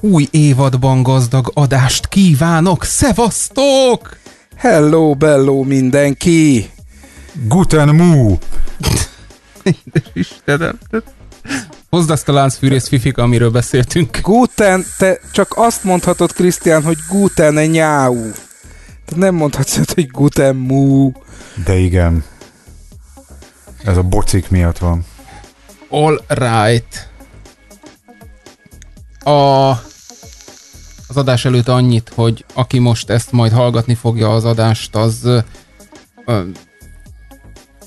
Új évadban gazdag adást kívánok! Szevasztok! Hello, bello mindenki! Guten mu! Istenem! Hozd azt a láncfűrész fifik, amiről beszéltünk. Guten, te csak azt mondhatod, Krisztián, hogy guten e nyáú. Te nem mondhatsz, hogy guten mu. De igen. Ez a bocik miatt van. All right. A, az adás előtt annyit, hogy aki most ezt majd hallgatni fogja az adást, az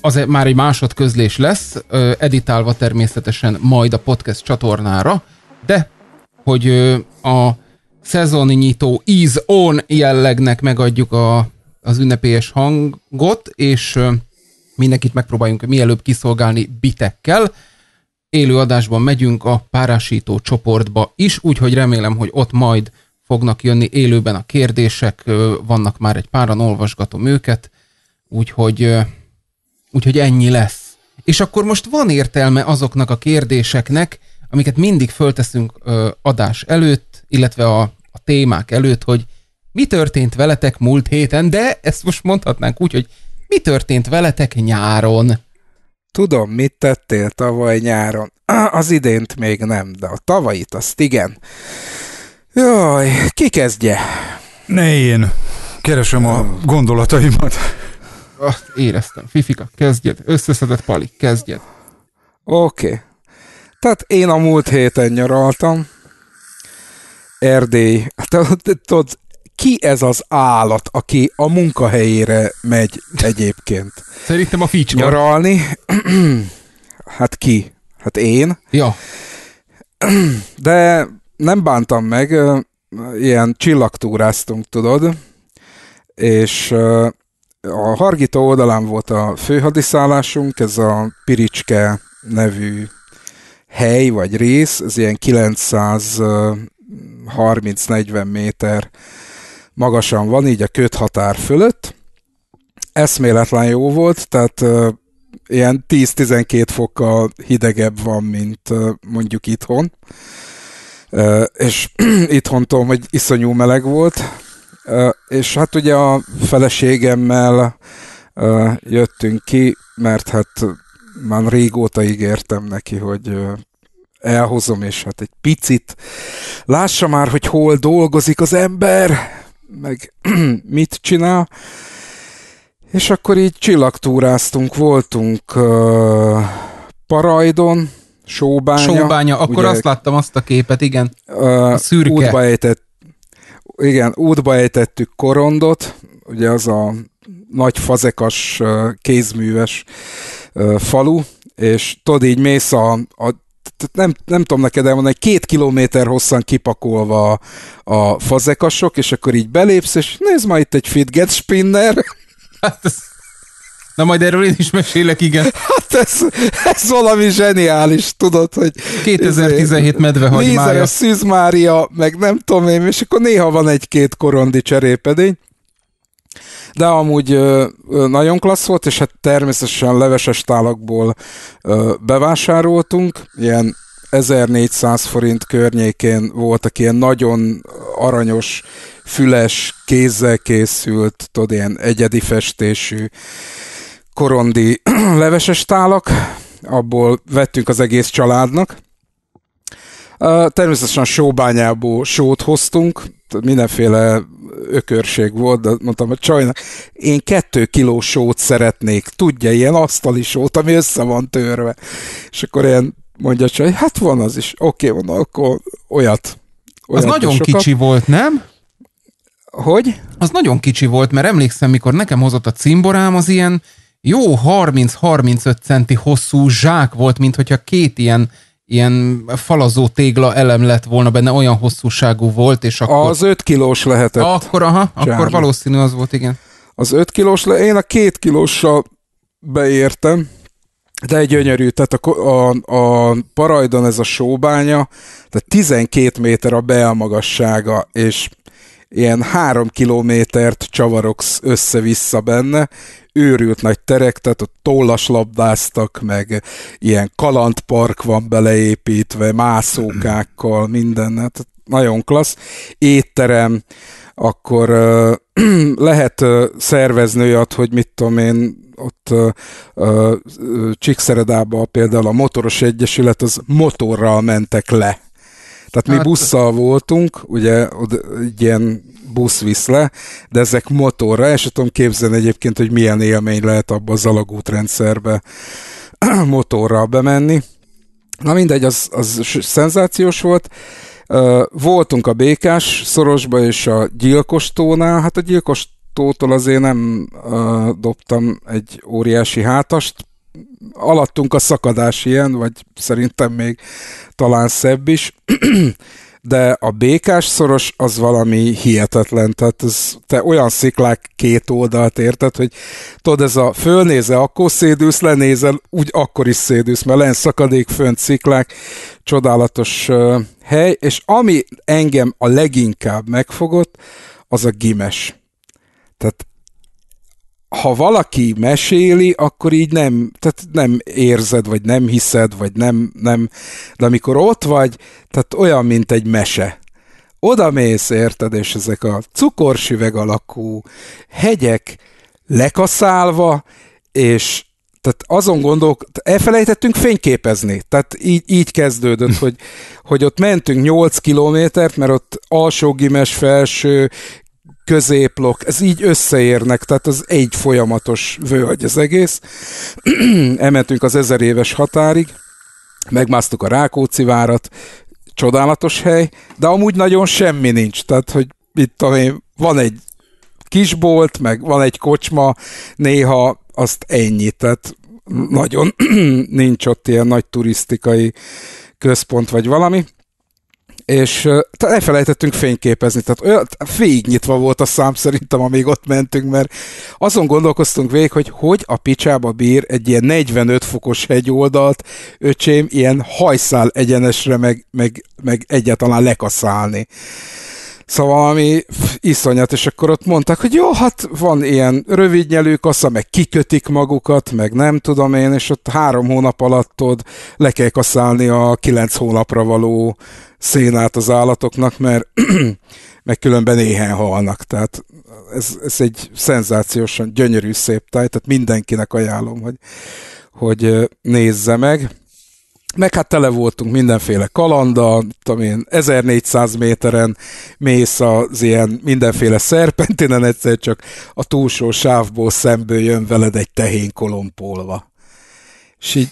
az már egy másodközlés lesz, editálva természetesen majd a podcast csatornára, de hogy a szezonnyitó íz on jellegnek megadjuk a, az ünnepélyes hangot, és mindenkit megpróbáljunk mielőbb kiszolgálni bitekkel. Élő adásban megyünk a párásító csoportba is, úgyhogy remélem, hogy ott majd fognak jönni élőben a kérdések, vannak már egy páran, olvasgatom őket, úgyhogy Úgyhogy ennyi lesz. És akkor most van értelme azoknak a kérdéseknek, amiket mindig fölteszünk ö, adás előtt, illetve a, a témák előtt, hogy mi történt veletek múlt héten, de ezt most mondhatnánk úgy, hogy mi történt veletek nyáron? Tudom, mit tettél tavaly nyáron. Az idént még nem, de a tavalyit azt igen. Jaj, ki kezdje? Ne én. Keresem a gondolataimat. Azt éreztem. Fifika, kezdjed. Összeszedett Pali, kezdjed. Oké. Okay. Tehát én a múlt héten nyaraltam. Erdély. Tudod, hát, ki ez az állat, aki a munkahelyére megy egyébként? Szerintem a feature. Nyaralni? hát ki? Hát én. Ja. De nem bántam meg, ilyen csillagtúráztunk, tudod, és a Hargita oldalán volt a főhadiszállásunk, ez a Piricske nevű hely vagy rész, ez ilyen 930-40 méter magasan van, így a köthatár fölött. Eszméletlen jó volt, tehát ilyen 10-12 fokkal hidegebb van, mint mondjuk itthon. És itthon tudom, hogy iszonyú meleg volt, és hát ugye a feleségemmel jöttünk ki, mert hát már régóta ígértem neki, hogy elhozom, és hát egy picit lássa már, hogy hol dolgozik az ember, meg mit csinál. És akkor így csillagtúráztunk, voltunk uh, Parajdon, Sóbánya. Sóbánya, akkor ugye, azt láttam azt a képet, igen. Uh, a szürke. Útba ejtett igen, útba ejtettük korondot, ugye az a nagy fazekas, kézműves falu, és tudod, így mész a, a nem, nem tudom neked elmondani, két kilométer hosszan kipakolva a fazekasok, és akkor így belépsz, és nézd már itt egy fidget spinner. Hát ez Na majd erről én is mesélek, igen. Hát ez, ez valami zseniális, tudod, hogy... 2017 medvehagymája. Nézel a Szűz Mária, meg nem tudom én, és akkor néha van egy-két korondi cserépedény. De amúgy nagyon klassz volt, és hát természetesen leveses tálakból bevásároltunk, ilyen 1400 forint környékén voltak ilyen nagyon aranyos, füles, kézzel készült, tudod, ilyen egyedi festésű korondi leveses tálak, abból vettünk az egész családnak. Természetesen a sóbányából sót hoztunk, mindenféle ökörség volt, de mondtam, hogy csajnak, én kettő kiló sót szeretnék, tudja, ilyen asztali sót, ami össze van törve. És akkor ilyen mondja csaj, hát van az is, oké, okay, van, akkor olyat. olyat az nagyon sokat. kicsi volt, nem? Hogy? Az nagyon kicsi volt, mert emlékszem, mikor nekem hozott a cimborám, az ilyen jó 30-35 centi hosszú zsák volt, mint hogyha két ilyen ilyen falazó tégla elem lett volna benne, olyan hosszúságú volt, és akkor... Az 5 kilós lehetett. Akkor, aha, akkor valószínű az volt, igen. Az 5 kilós, le, én a két kilóssal beértem, de egy gyönyörű, tehát a, a, a Parajdon ez a sóbánya, tehát 12 méter a belmagassága, és ilyen három kilométert csavarogsz össze-vissza benne, őrült nagy terek, tehát ott tollas labdáztak, meg ilyen kalandpark van beleépítve, mászókákkal, minden, tehát nagyon klassz. Étterem, akkor euh, lehet euh, szervezni olyat, hogy mit tudom én, ott Csíkszeredában például a motoros egyesület az motorral mentek le tehát mi hát- busszal voltunk, ugye oda, ilyen busz visz le, de ezek motorra, és tudom képzelni egyébként, hogy milyen élmény lehet abba az alagútrendszerbe motorral bemenni. Na mindegy, az, az szenzációs volt. Voltunk a Békás szorosba és a Gyilkostónál, hát a Gyilkostótól azért nem dobtam egy óriási hátast, alattunk a szakadás ilyen, vagy szerintem még talán szebb is, de a békás szoros az valami hihetetlen, tehát ez, te olyan sziklák két oldalt érted, hogy tudod, ez a fölnéze, akkor szédülsz, lenézel, úgy akkor is szédülsz, mert len szakadék, fönt sziklák, csodálatos uh, hely, és ami engem a leginkább megfogott, az a gimes. Tehát ha valaki meséli, akkor így nem, tehát nem érzed, vagy nem hiszed, vagy nem, nem, de amikor ott vagy, tehát olyan, mint egy mese. Oda mész, érted, és ezek a cukorsüveg alakú hegyek lekaszálva, és tehát azon gondolk, elfelejtettünk fényképezni, tehát így, így kezdődött, hogy, hogy ott mentünk 8 kilométert, mert ott alsó gimes, felső, középlok, ez így összeérnek, tehát az egy folyamatos völgy az egész. Emeltünk az ezer éves határig, megmásztuk a Rákóczi várat, csodálatos hely, de amúgy nagyon semmi nincs, tehát hogy itt tudom én, van egy kisbolt, meg van egy kocsma, néha azt ennyi, tehát nagyon nincs ott ilyen nagy turisztikai központ vagy valami és elfelejtettünk fényképezni, tehát olyan végignyitva volt a szám szerintem, amíg ott mentünk, mert azon gondolkoztunk végig, hogy hogy a picsába bír egy ilyen 45 fokos hegyoldalt, öcsém, ilyen hajszál egyenesre, meg, meg, meg egyáltalán lekaszálni. Szóval ami iszonyat, és akkor ott mondták, hogy jó, hát van ilyen rövidnyelű kassa, meg kikötik magukat, meg nem tudom én, és ott három hónap alatt le kell kaszálni a kilenc hónapra való szénát az állatoknak, mert meg különben éhen halnak. Tehát ez, ez egy szenzációsan gyönyörű szép táj, tehát mindenkinek ajánlom, hogy, hogy nézze meg. Meg hát tele voltunk mindenféle kalanda, tudom én, 1400 méteren mész az ilyen mindenféle szerpentinen, egyszer csak a túlsó sávból szemből jön veled egy tehén kolompolva. És így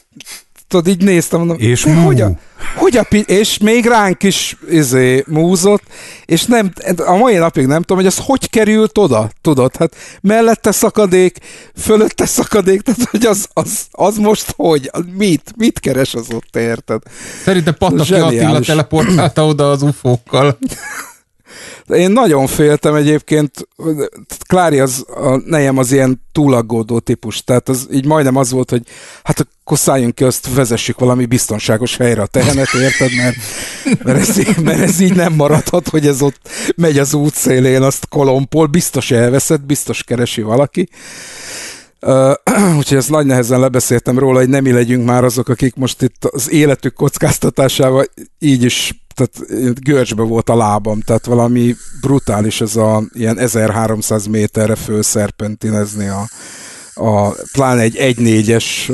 tudod, így néztem, mondom, és mú. hogy a, hogy a pi- és még ránk is izé, múzott, és nem, a mai napig nem tudom, hogy az hogy került oda, tudod, hát mellette szakadék, fölötte szakadék, tehát hogy az, az, az most hogy, mit, mit keres az ott, érted? Szerintem Pataki Attila teleportálta oda az ufókkal. Én nagyon féltem egyébként, Klári az, a nejem az ilyen túlaggódó típus, tehát az így majdnem az volt, hogy hát akkor szálljunk ki, azt vezessük valami biztonságos helyre a tehenet, érted, mert, mert, ez, így, mert ez így nem maradhat, hogy ez ott megy az útszélén, azt kolompol, biztos elveszett, biztos keresi valaki. Uh, úgyhogy ezt nagy nehezen lebeszéltem róla, hogy nem mi legyünk már azok, akik most itt az életük kockáztatásával így is tehát görcsbe volt a lábam, tehát valami brutális ez a ilyen 1300 méterre fölszerpentinezni a, a pláne egy 1.4-es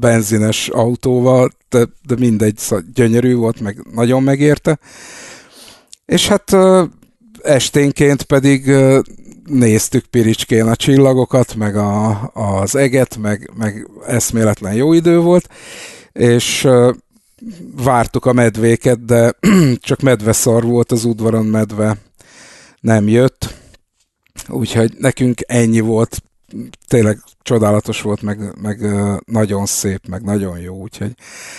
benzines autóval, de, de mindegy, szóval gyönyörű volt, meg nagyon megérte. És hát esténként pedig néztük piricskén a csillagokat, meg a, az eget, meg, meg eszméletlen jó idő volt, és vártuk a medvéket, de csak medveszar volt az udvaron medve. Nem jött. Úgyhogy nekünk ennyi volt. Tényleg csodálatos volt, meg, meg nagyon szép, meg nagyon jó, úgyhogy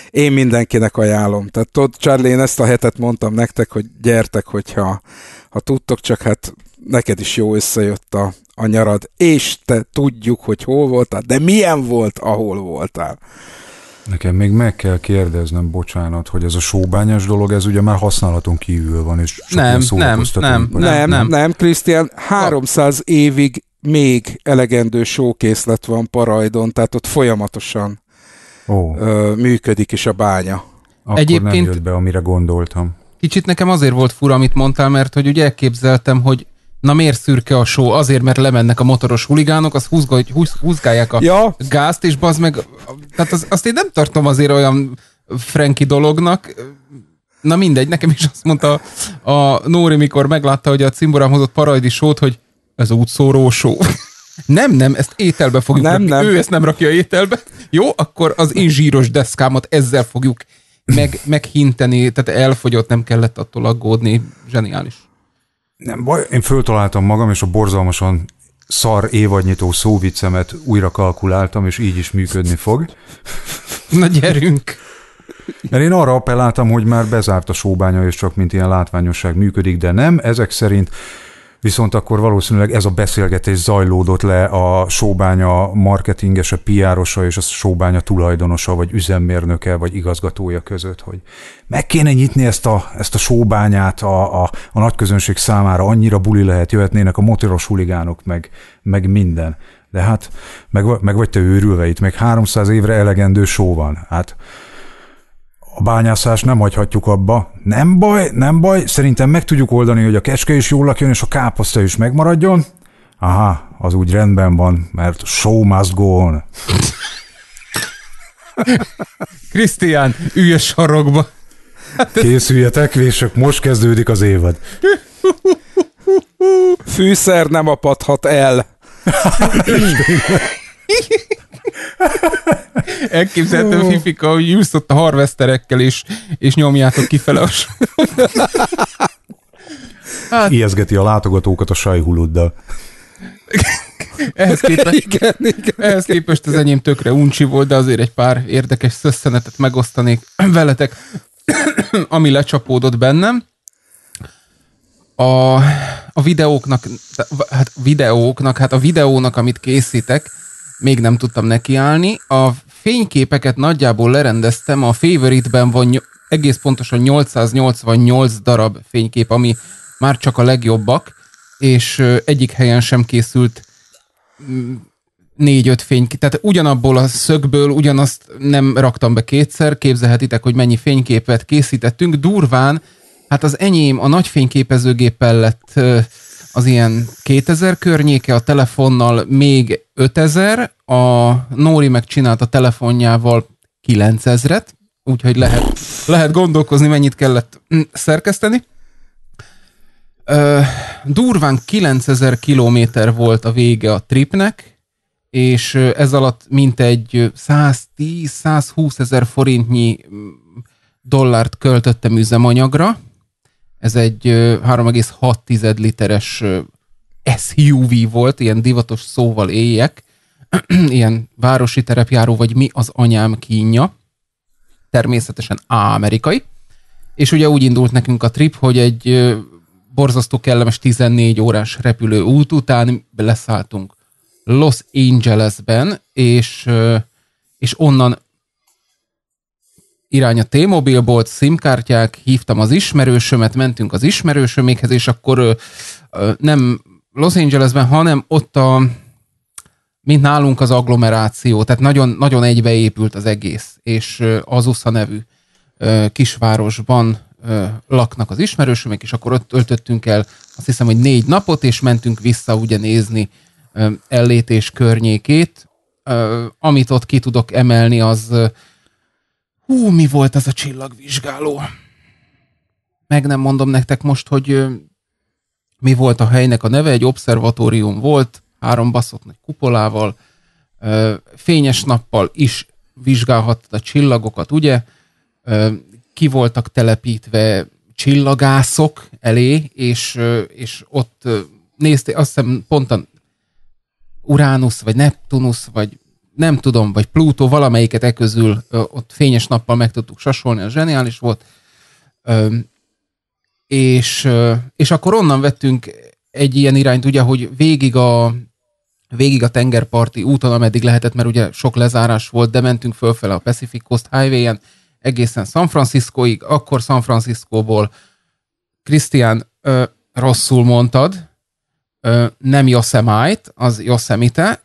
én mindenkinek ajánlom. Tehát tudod, Charlie, én ezt a hetet mondtam nektek, hogy gyertek, hogyha ha tudtok, csak hát neked is jó összejött a, a nyarad, és te tudjuk, hogy hol voltál, de milyen volt, ahol voltál. Nekem még meg kell kérdeznem, bocsánat, hogy ez a sóbányás dolog, ez ugye már használaton kívül van, és nem, nem, nem, nem, nem, nem, Krisztián, 300 a... évig még elegendő sókészlet van Parajdon, tehát ott folyamatosan Ó. Ö, működik is a bánya. Akkor Egyébként nem jött be, amire gondoltam. Kicsit nekem azért volt fura, amit mondtál, mert hogy ugye elképzeltem, hogy Na miért szürke a só? Azért, mert lemennek a motoros huligánok, az húzga, húz, húzgálják a ja. gázt, és bazd meg... Tehát az, azt én nem tartom azért olyan frenki dolognak. Na mindegy, nekem is azt mondta a Nóri, mikor meglátta, hogy a cimborám hozott parajdi sót, hogy ez útszóró só. Nem, nem, ezt ételbe fogjuk nem, rakni. Nem. Ő ezt nem rakja ételbe. Jó, akkor az én zsíros deszkámat ezzel fogjuk meg, meghinteni, tehát elfogyott, nem kellett attól aggódni. Zseniális. Nem baj, én föltaláltam magam, és a borzalmasan szar évadnyitó szóvicemet újra kalkuláltam, és így is működni fog. Na gyerünk! Mert én arra appelláltam, hogy már bezárt a sóbánya, és csak mint ilyen látványosság működik, de nem, ezek szerint viszont akkor valószínűleg ez a beszélgetés zajlódott le a sóbánya marketinges a piárosa és a sóbánya tulajdonosa, vagy üzemmérnöke, vagy igazgatója között, hogy meg kéne nyitni ezt a, ezt a sóbányát a, a, a nagy közönség számára, annyira buli lehet, jöhetnének a motoros huligánok, meg, meg minden. De hát meg, meg vagy te őrülve itt, meg 300 évre elegendő só van. Hát a bányászás nem hagyhatjuk abba. Nem baj, nem baj, szerintem meg tudjuk oldani, hogy a kecske is jól lakjon, és a káposzta is megmaradjon. Aha, az úgy rendben van, mert show must go on. Krisztián, ülj a sarokba. Hát Készüljetek, vésök, most kezdődik az évad. Fűszer nem apadhat el. Elképzeltem, oh. Fifika, hogy a harvesterekkel, és, és nyomjátok kifele a hát... Ijeszgeti a látogatókat a sajhuluddal. Ehhez képest, igen, igen, ehhez képest az enyém tökre uncsi volt, de azért egy pár érdekes szösszenetet megosztanék veletek, ami lecsapódott bennem. A, a videóknak, hát videóknak, hát a videónak, amit készítek, még nem tudtam nekiállni. A fényképeket nagyjából lerendeztem, a Favorite-ben van egész pontosan 888 darab fénykép, ami már csak a legjobbak, és egyik helyen sem készült mm, négy-öt fénykép. Tehát ugyanabból a szögből ugyanazt nem raktam be kétszer, képzelhetitek, hogy mennyi fényképet készítettünk. Durván, hát az enyém a nagy fényképezőgéppel lett az ilyen 2000 környéke, a telefonnal még 5000, a Nóri megcsinált a telefonjával 9000-et, úgyhogy lehet, lehet gondolkozni, mennyit kellett mm, szerkeszteni. durván 9000 kilométer volt a vége a tripnek, és ez alatt mintegy 110-120 ezer forintnyi mm, dollárt költöttem üzemanyagra. Ez egy 3,6 literes SUV volt, ilyen divatos szóval éjek, ilyen városi terepjáró, vagy mi az anyám kínja, természetesen amerikai, és ugye úgy indult nekünk a trip, hogy egy borzasztó kellemes 14 órás repülő út után leszálltunk Los Angelesben, és, és onnan irány a T-Mobile volt, szimkártyák, hívtam az ismerősömet, mentünk az ismerősömékhez, és akkor nem Los Angelesben, hanem ott a mint nálunk az agglomeráció, tehát nagyon, nagyon egybeépült az egész, és az USZA nevű kisvárosban laknak az ismerősömek, és akkor ott öltöttünk el azt hiszem, hogy négy napot, és mentünk vissza ugye nézni ellétés környékét. Amit ott ki tudok emelni, az hú, mi volt az a csillagvizsgáló? Meg nem mondom nektek most, hogy mi volt a helynek a neve, egy obszervatórium volt, három baszott nagy kupolával, fényes nappal is vizsgálhattad a csillagokat, ugye? Ki voltak telepítve csillagászok elé, és, és ott nézte, azt hiszem pont a Uránusz, vagy Neptunusz, vagy nem tudom, vagy Plutó, valamelyiket e közül ott fényes nappal meg tudtuk sasolni, az zseniális volt. És, és akkor onnan vettünk egy ilyen irányt, ugye, hogy végig a, végig a tengerparti úton, ameddig lehetett, mert ugye sok lezárás volt, de mentünk fölfele a Pacific Coast Highway-en, egészen San Franciscoig, akkor San Franciscóból Krisztián rosszul mondtad, ö, nem Yosemite, az Yosemite,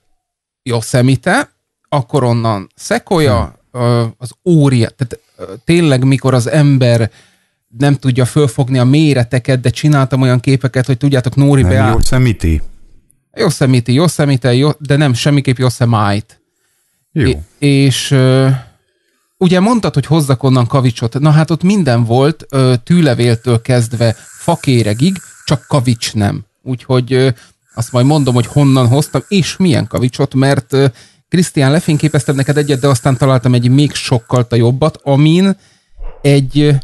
Yosemite, akkor onnan Sequoia, hmm. ö, az óriá, tehát ö, tényleg mikor az ember nem tudja fölfogni a méreteket, de csináltam olyan képeket, hogy tudjátok, Nóri nem beáll... Yosemite. Jó Yosemite, jó, de nem semmiképp szemájt. Jó. É, és ö, ugye mondtad, hogy hozzak onnan kavicsot. Na hát ott minden volt, ö, tűlevéltől kezdve fakéregig, csak kavics nem. Úgyhogy ö, azt majd mondom, hogy honnan hoztam, és milyen kavicsot, mert Krisztián, lefényképeztem neked egyet, de aztán találtam egy még sokkal a jobbat, amin egy...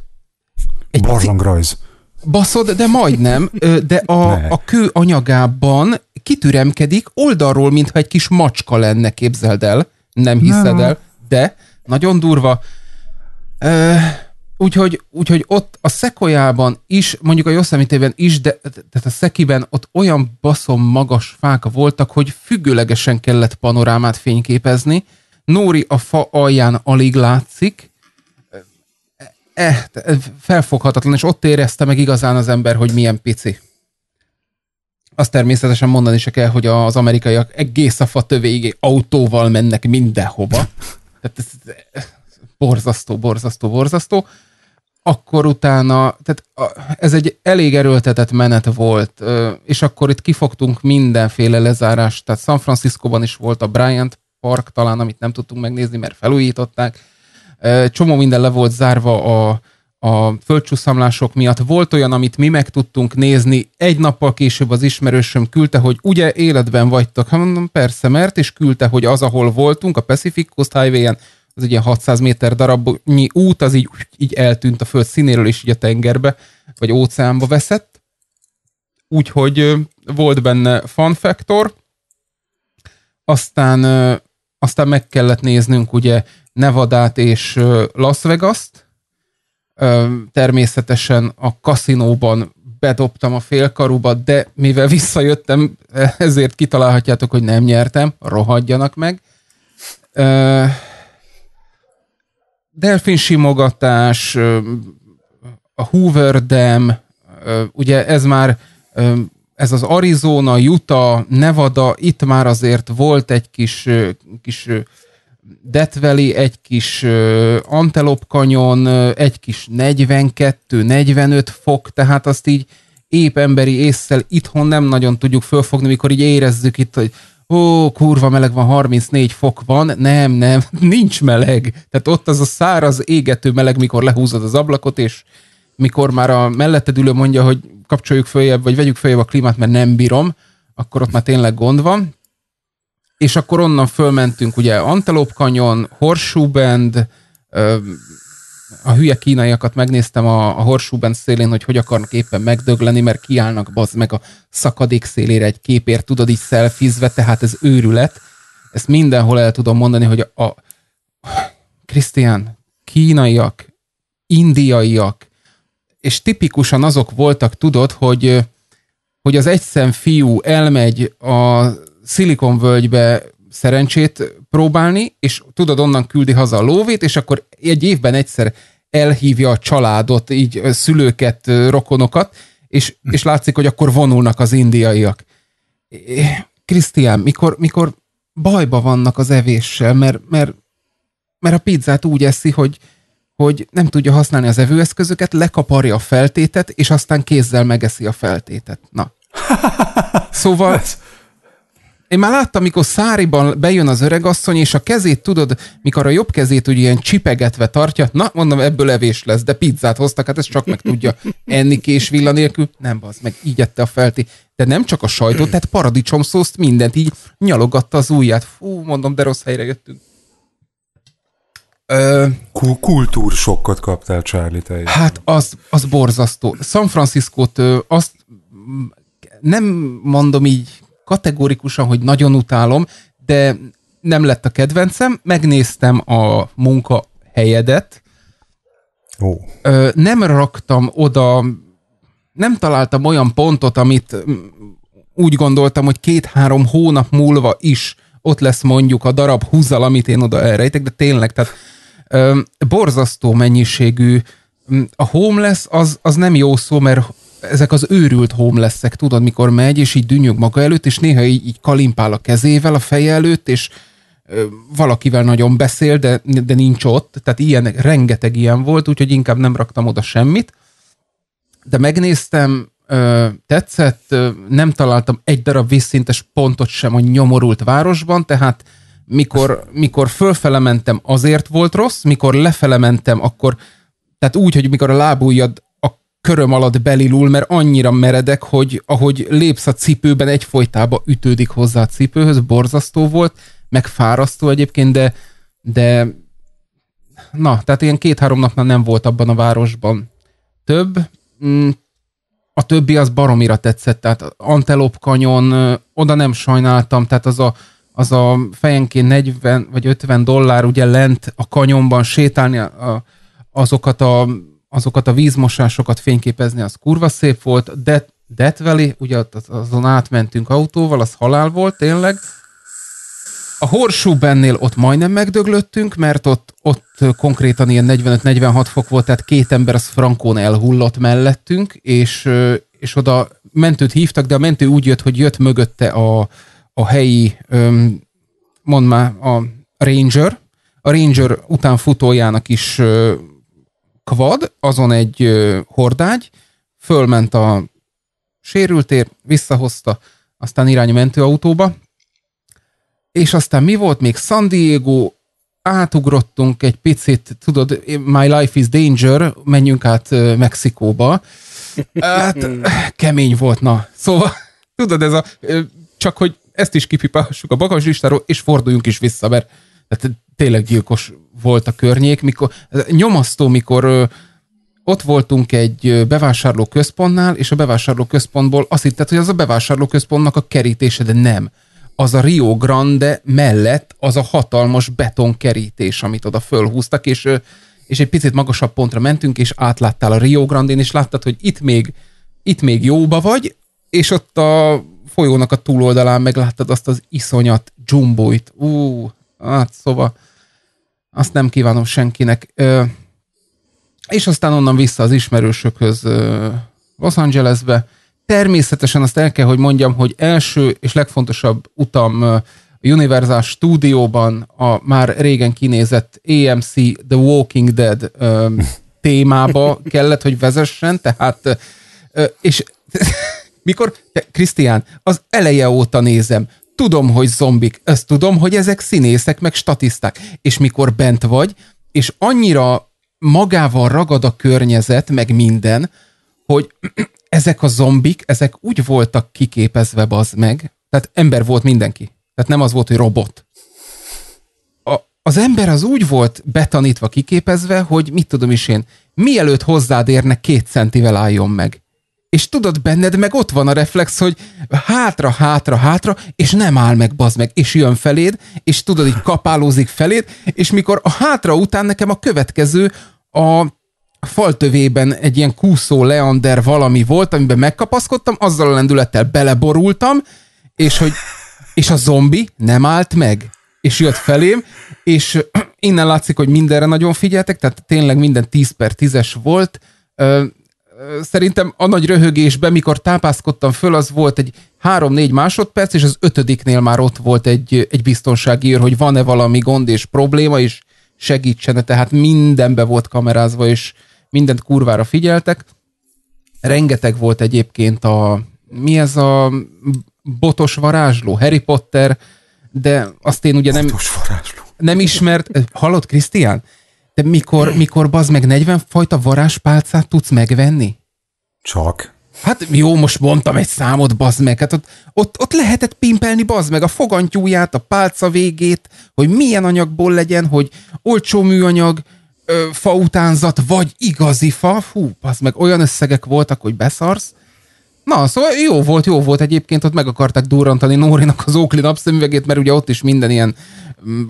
egy Barlangrajz. Baszod, de majdnem, de a, a kő anyagában kitüremkedik oldalról, mintha egy kis macska lenne, képzeld el. Nem hiszed el, de nagyon durva. úgyhogy, úgyhogy ott a szekolyában is, mondjuk a yosemite is, de tehát a szekiben ott olyan baszom magas fák voltak, hogy függőlegesen kellett panorámát fényképezni. Nóri a fa alján alig látszik, eh, felfoghatatlan, és ott érezte meg igazán az ember, hogy milyen pici. Azt természetesen mondani se kell, hogy az amerikaiak egész a fa tövéig autóval mennek mindenhova. Tehát ez borzasztó, borzasztó, borzasztó. Akkor utána, tehát ez egy elég erőltetett menet volt, és akkor itt kifogtunk mindenféle lezárást, tehát San Franciscoban is volt a Bryant Park talán, amit nem tudtunk megnézni, mert felújították. Csomó minden le volt zárva a a földcsúszamlások miatt. Volt olyan, amit mi meg tudtunk nézni, egy nappal később az ismerősöm küldte, hogy ugye életben vagytok. Hát mondom, persze, mert, és küldte, hogy az, ahol voltunk, a Pacific Coast Highway-en, az egy 600 méter darabnyi út, az így, így eltűnt a föld színéről, és így a tengerbe, vagy óceánba veszett. Úgyhogy volt benne fun factor, aztán, aztán meg kellett néznünk ugye Nevadát és Las Vegas-t, természetesen a kaszinóban bedobtam a félkaruba, de mivel visszajöttem, ezért kitalálhatjátok, hogy nem nyertem, rohadjanak meg. Delfin simogatás, a Hoover Dam, ugye ez már ez az Arizona, Utah, Nevada, itt már azért volt egy kis, kis Death Valley, egy kis Antelope Canyon, egy kis 42-45 fok, tehát azt így épp emberi észszel itthon nem nagyon tudjuk fölfogni, mikor így érezzük itt, hogy ó, kurva meleg van, 34 fok van, nem, nem, nincs meleg. Tehát ott az a száraz, égető meleg, mikor lehúzod az ablakot, és mikor már a melletted ülő mondja, hogy kapcsoljuk följebb, vagy vegyük följebb a klímát, mert nem bírom, akkor ott már tényleg gond van és akkor onnan fölmentünk, ugye Antelope Canyon, Horseshoe Bend, a hülye kínaiakat megnéztem a, a Horseshoe Bend szélén, hogy hogy akarnak éppen megdögleni, mert kiállnak bazd meg a szakadék szélére egy képért, tudod így szelfizve, tehát ez őrület. Ezt mindenhol el tudom mondani, hogy a Krisztián, kínaiak, indiaiak, és tipikusan azok voltak, tudod, hogy hogy az egyszem fiú elmegy a szilikonvölgybe szerencsét próbálni, és tudod, onnan küldi haza a lóvét, és akkor egy évben egyszer elhívja a családot, így szülőket, rokonokat, és, hm. és látszik, hogy akkor vonulnak az indiaiak. Krisztián, mikor, mikor bajba vannak az evéssel, mert, mert, mert a pizzát úgy eszi, hogy, hogy nem tudja használni az evőeszközöket, lekaparja a feltétet, és aztán kézzel megeszi a feltétet. Na. Szóval én már láttam, mikor Száriban bejön az öregasszony, és a kezét tudod, mikor a jobb kezét úgy ilyen csipegetve tartja, na mondom, ebből levés lesz, de pizzát hoztak, hát ez csak meg tudja enni kés villa nélkül. Nem, az meg így ette a felti. De nem csak a sajtot, tehát paradicsomszószt, mindent így nyalogatta az ujját. Fú, mondom, de rossz helyre jöttünk. Ö, sokkot kaptál, Charlie, te. Hát az, az borzasztó. San Franciscót azt nem mondom így kategórikusan, hogy nagyon utálom, de nem lett a kedvencem. Megnéztem a munkahelyedet. Ó. nem raktam oda, nem találtam olyan pontot, amit mm, úgy gondoltam, hogy két-három hónap múlva is ott lesz mondjuk a darab húzzal, amit én oda elrejtek, de tényleg, tehát borzasztó mennyiségű mm, a homeless az, az nem jó szó, mert ezek az őrült homelessek, tudod, mikor megy, és így dünnyög maga előtt, és néha így, így kalimpál a kezével a feje előtt, és valakivel nagyon beszél, de, de nincs ott. Tehát ilyen, rengeteg ilyen volt, úgyhogy inkább nem raktam oda semmit. De megnéztem, tetszett, nem találtam egy darab vízszintes pontot sem a nyomorult városban, tehát mikor, mikor fölfele mentem, azért volt rossz, mikor lefele mentem, akkor tehát úgy, hogy mikor a lábújad köröm alatt belilul, mert annyira meredek, hogy ahogy lépsz a cipőben, egyfolytában ütődik hozzá a cipőhöz, borzasztó volt, meg fárasztó egyébként, de, de na, tehát ilyen két-három napnál nem volt abban a városban több. Mm, a többi az baromira tetszett, tehát Antelop kanyon, oda nem sajnáltam, tehát az a, az a fejenként 40 vagy 50 dollár ugye lent a kanyonban sétálni a, a, azokat a azokat a vízmosásokat fényképezni, az kurva szép volt. De Death Valley, ugye azon átmentünk autóval, az halál volt tényleg. A Horsú bennél ott majdnem megdöglöttünk, mert ott, ott konkrétan ilyen 45-46 fok volt, tehát két ember az frankón elhullott mellettünk, és, és oda mentőt hívtak, de a mentő úgy jött, hogy jött mögötte a, a helyi, mondd már, a Ranger, a Ranger utánfutójának is kvad, azon egy hordágy, fölment a sérültér, visszahozta, aztán irány mentőautóba, és aztán mi volt még? San Diego, átugrottunk egy picit, tudod, My Life is Danger, menjünk át Mexikóba. Hát, hmm. kemény volt, na. Szóval, tudod, ez a, csak hogy ezt is kipipálhassuk a bagazslistáról, és forduljunk is vissza, mert tehát tényleg gyilkos volt a környék, mikor, nyomasztó, mikor ö, ott voltunk egy bevásárló központnál, és a bevásárló központból azt hitted, hogy az a bevásárló központnak a kerítése, de nem. Az a Rio Grande mellett az a hatalmas betonkerítés, amit oda fölhúztak, és, és egy picit magasabb pontra mentünk, és átláttál a Rio Grande-n, és láttad, hogy itt még, itt még jóba vagy, és ott a folyónak a túloldalán megláttad azt az iszonyat dzsumboit. Ú, Hát szóval azt nem kívánom senkinek. Ö, és aztán onnan vissza az ismerősökhöz ö, Los Angelesbe. Természetesen azt el kell, hogy mondjam, hogy első és legfontosabb utam ö, a Universal stúdióban a már régen kinézett AMC The Walking Dead ö, témába kellett, hogy vezessen, tehát ö, és mikor, Krisztián, az eleje óta nézem, tudom, hogy zombik, ezt tudom, hogy ezek színészek, meg statiszták. És mikor bent vagy, és annyira magával ragad a környezet, meg minden, hogy ezek a zombik, ezek úgy voltak kiképezve, bazd meg. Tehát ember volt mindenki. Tehát nem az volt, hogy robot. A, az ember az úgy volt betanítva, kiképezve, hogy mit tudom is én, mielőtt hozzád érnek, két centivel álljon meg és tudod, benned meg ott van a reflex, hogy hátra, hátra, hátra, és nem áll meg, bazd meg, és jön feléd, és tudod, így kapálózik feléd, és mikor a hátra után nekem a következő a faltövében egy ilyen kúszó leander valami volt, amiben megkapaszkodtam, azzal a lendülettel beleborultam, és hogy és a zombi nem állt meg, és jött felém, és innen látszik, hogy mindenre nagyon figyeltek, tehát tényleg minden 10 per 10-es volt, szerintem a nagy röhögésben, mikor tápászkodtam föl, az volt egy 3-4 másodperc, és az ötödiknél már ott volt egy, egy biztonsági őr, hogy van-e valami gond és probléma, és segítsene, tehát mindenbe volt kamerázva, és mindent kurvára figyeltek. Rengeteg volt egyébként a, mi ez a botos varázsló, Harry Potter, de azt én ugye nem... Botos varázsló. Nem ismert... Hallott, Krisztián? De mikor, mikor bazd meg 40 fajta varázspálcát tudsz megvenni? Csak. Hát jó, most mondtam egy számot, bazd meg. Hát ott, ott, ott lehetett pimpelni, bazd meg, a fogantyúját, a pálca végét, hogy milyen anyagból legyen, hogy olcsó műanyag, ö, utánzat, vagy igazi fa. Fú, bazd meg, olyan összegek voltak, hogy beszarsz. Na, szóval jó volt, jó volt egyébként, ott meg akarták durrantani Nórinak az ókli napszemüvegét, mert ugye ott is minden ilyen mm,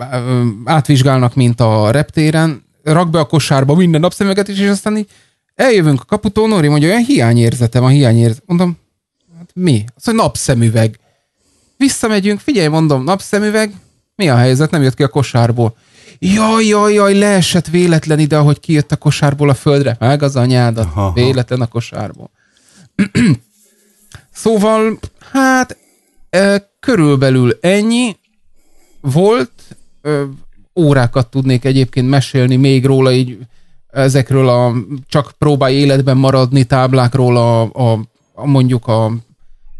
átvizsgálnak, mint a reptéren, rak be a kosárba minden napszemüveget is, és aztán így eljövünk a kaputó, Nori mondja, olyan hiányérzete van, hiányérzete. Mondom, hát mi? Azt mondja, napszemüveg. Visszamegyünk, figyelj, mondom, napszemüveg, mi a helyzet, nem jött ki a kosárból. Jaj, jaj, jaj, leesett véletlen ide, ahogy kijött a kosárból a földre. Meg az anyádat, Aha. véletlen a kosárból. szóval, hát e, körülbelül ennyi volt. E, órákat tudnék egyébként mesélni még róla, így ezekről a csak próbálj életben maradni táblákról a, a, a mondjuk a,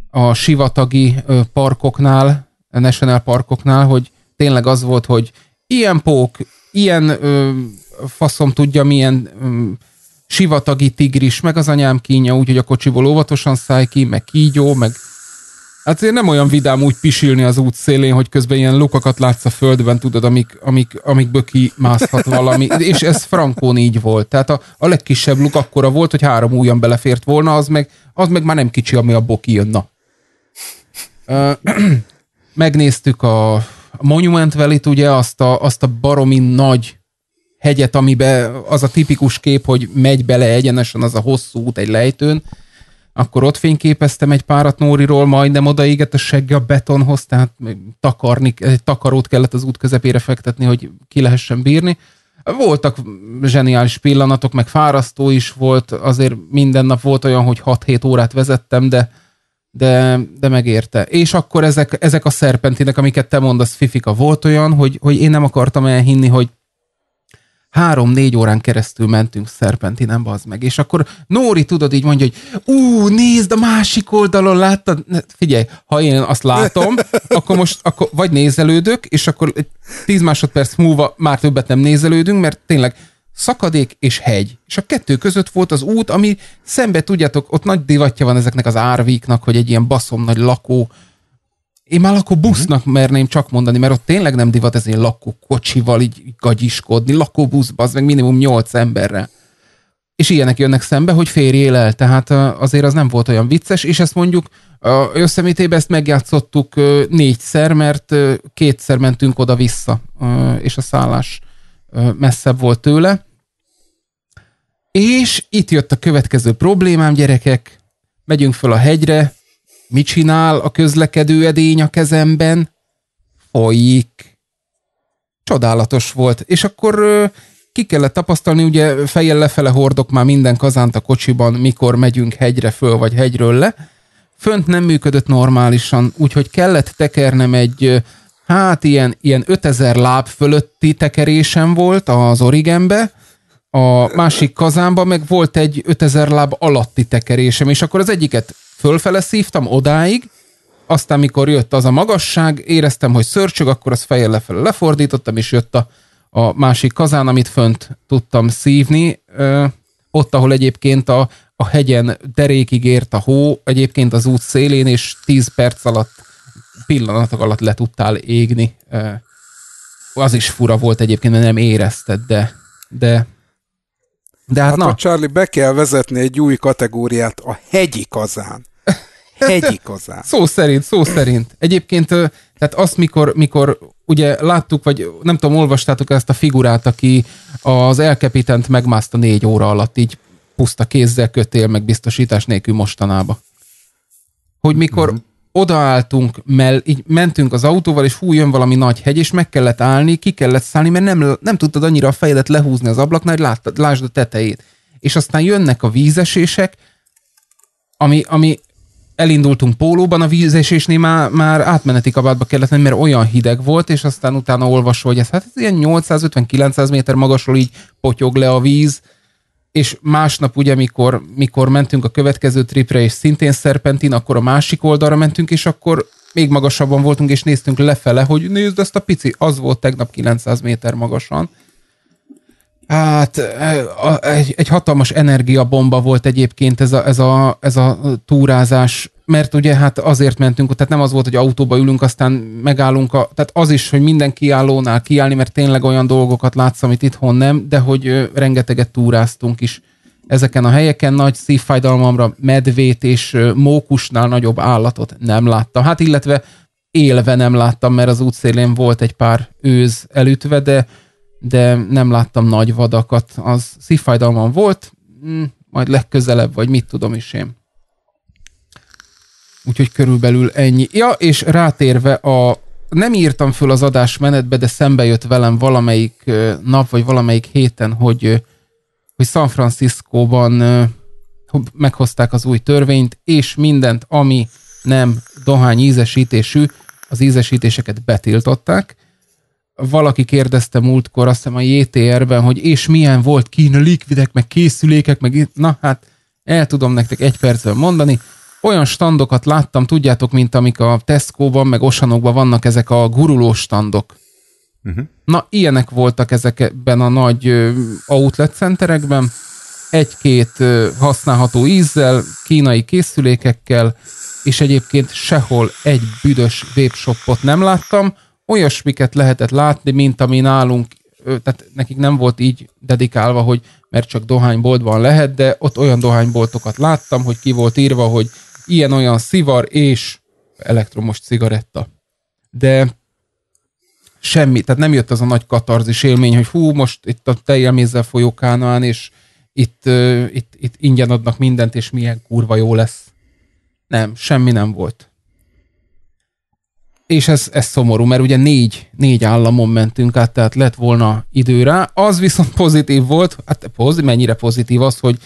a sivatagi parkoknál, a national parkoknál, hogy tényleg az volt, hogy ilyen pók, ilyen ö, faszom tudja milyen ö, sivatagi tigris, meg az anyám kínja, úgyhogy a kocsiból óvatosan száj ki, meg kígyó, meg Azért hát nem olyan vidám úgy pisilni az út szélén, hogy közben ilyen lukakat látsz a földben, tudod, amik, amik, amik böki mászhat valami. És ez Frankón így volt. Tehát a, a legkisebb luk akkora volt, hogy három újan belefért volna, az meg, az meg már nem kicsi, ami boki jön Na. megnéztük a Monument valley ugye azt a, azt a baromi nagy hegyet, amibe az a tipikus kép, hogy megy bele egyenesen az a hosszú út egy lejtőn, akkor ott fényképeztem egy párat Nóriról, majdnem odaégett a segge a betonhoz, tehát takarni, egy takarót kellett az út közepére fektetni, hogy ki lehessen bírni. Voltak zseniális pillanatok, meg fárasztó is volt, azért minden nap volt olyan, hogy 6-7 órát vezettem, de, de, de megérte. És akkor ezek, ezek a szerpentinek, amiket te mondasz, Fifika, volt olyan, hogy, hogy én nem akartam elhinni, hogy három-négy órán keresztül mentünk szerpentinen, bazd meg. És akkor Nóri tudod így mondja, hogy ú, nézd, a másik oldalon láttad. Ne, figyelj, ha én azt látom, akkor most akkor vagy nézelődök, és akkor tíz másodperc múlva már többet nem nézelődünk, mert tényleg szakadék és hegy. És a kettő között volt az út, ami szembe, tudjátok, ott nagy divatja van ezeknek az árvíknak, hogy egy ilyen baszom nagy lakó én már akkor busznak uh-huh. merném csak mondani, mert ott tényleg nem divat ez egy lakókocsival így gagyiskodni, lakóbuszba, az meg minimum 8 emberre. És ilyenek jönnek szembe, hogy férjél el, tehát azért az nem volt olyan vicces, és ezt mondjuk összemítében ezt megjátszottuk négyszer, mert kétszer mentünk oda-vissza, és a szállás messzebb volt tőle. És itt jött a következő problémám, gyerekek. Megyünk föl a hegyre, Mit csinál a közlekedő edény a kezemben? Folyik. Csodálatos volt. És akkor ki kellett tapasztalni, ugye fejjel lefele hordok már minden kazánt a kocsiban, mikor megyünk hegyre föl vagy hegyről le. Fönt nem működött normálisan, úgyhogy kellett tekernem egy, hát ilyen, ilyen 5000 láb fölötti tekerésem volt az origenbe, a másik kazánban meg volt egy 5000 láb alatti tekerésem, és akkor az egyiket fölfele szívtam odáig, aztán mikor jött az a magasság, éreztem, hogy szörcsög, akkor az fejjel lefelé lefordítottam, és jött a, a másik kazán, amit fönt tudtam szívni, ö, ott, ahol egyébként a, a hegyen derékig ért a hó, egyébként az út szélén, és 10 perc alatt, pillanatok alatt le tudtál égni. Ö, az is fura volt egyébként, mert nem érezted, de, de de hát, hát na. A Charlie, be kell vezetni egy új kategóriát, a hegyi kazán hegyik hozzá. Szó szerint, szó szerint. Egyébként, tehát azt, mikor, mikor ugye láttuk, vagy nem tudom, olvastátok ezt a figurát, aki az elkepitent megmászta négy óra alatt, így puszta kézzel kötél, meg biztosítás nélkül mostanába. Hogy mikor mm-hmm. odaálltunk, mert így mentünk az autóval, és hú, jön valami nagy hegy, és meg kellett állni, ki kellett szállni, mert nem, nem tudtad annyira a fejedet lehúzni az ablaknál, hogy láttad, lásd a tetejét. És aztán jönnek a vízesések, ami, ami elindultunk pólóban, a vízesésnél már, már átmeneti kabátba kellett lenni, mert olyan hideg volt, és aztán utána olvasva, hogy ez hát ez ilyen 850-900 méter magasról így potyog le a víz, és másnap ugye, mikor, mikor mentünk a következő tripre, és szintén szerpentin, akkor a másik oldalra mentünk, és akkor még magasabban voltunk, és néztünk lefele, hogy nézd ezt a pici, az volt tegnap 900 méter magasan. Hát e, egy, hatalmas energiabomba volt egyébként ez a, ez, a, ez a túrázás, mert ugye hát azért mentünk, tehát nem az volt, hogy autóba ülünk, aztán megállunk, a, tehát az is, hogy minden kiállónál kiállni, mert tényleg olyan dolgokat látsz, amit itthon nem, de hogy rengeteget túráztunk is ezeken a helyeken. Nagy szívfájdalmamra medvét és mókusnál nagyobb állatot nem láttam. Hát illetve élve nem láttam, mert az útszélén volt egy pár őz elütve, de de nem láttam nagy vadakat. Az szívfájdalmam volt, mm, majd legközelebb, vagy mit tudom is én. Úgyhogy körülbelül ennyi. Ja, és rátérve a nem írtam föl az adás menetbe, de szembe jött velem valamelyik nap, vagy valamelyik héten, hogy, hogy San Franciscóban meghozták az új törvényt, és mindent, ami nem dohány ízesítésű, az ízesítéseket betiltották, valaki kérdezte múltkor, azt hiszem a JTR-ben, hogy és milyen volt kín likvidek, meg készülékek, meg na hát el tudom nektek egy percben mondani. Olyan standokat láttam, tudjátok, mint amik a Tesco-ban, meg Osanokban vannak ezek a gurulós standok. Uh-huh. Na, ilyenek voltak ezekben a nagy outlet centerekben, egy-két használható ízzel, kínai készülékekkel, és egyébként sehol egy büdös webshopot nem láttam, olyasmiket lehetett látni, mint ami nálunk, tehát nekik nem volt így dedikálva, hogy mert csak dohányboltban lehet, de ott olyan dohányboltokat láttam, hogy ki volt írva, hogy ilyen-olyan szivar és elektromos cigaretta. De semmi, tehát nem jött az a nagy katarzis élmény, hogy hú, most itt a teljelmézzel folyó és itt, itt, itt ingyen adnak mindent, és milyen kurva jó lesz. Nem, semmi nem volt és ez, ez szomorú, mert ugye négy, négy államon mentünk át, tehát lett volna időre. Az viszont pozitív volt, hát pozitív, mennyire pozitív az, hogy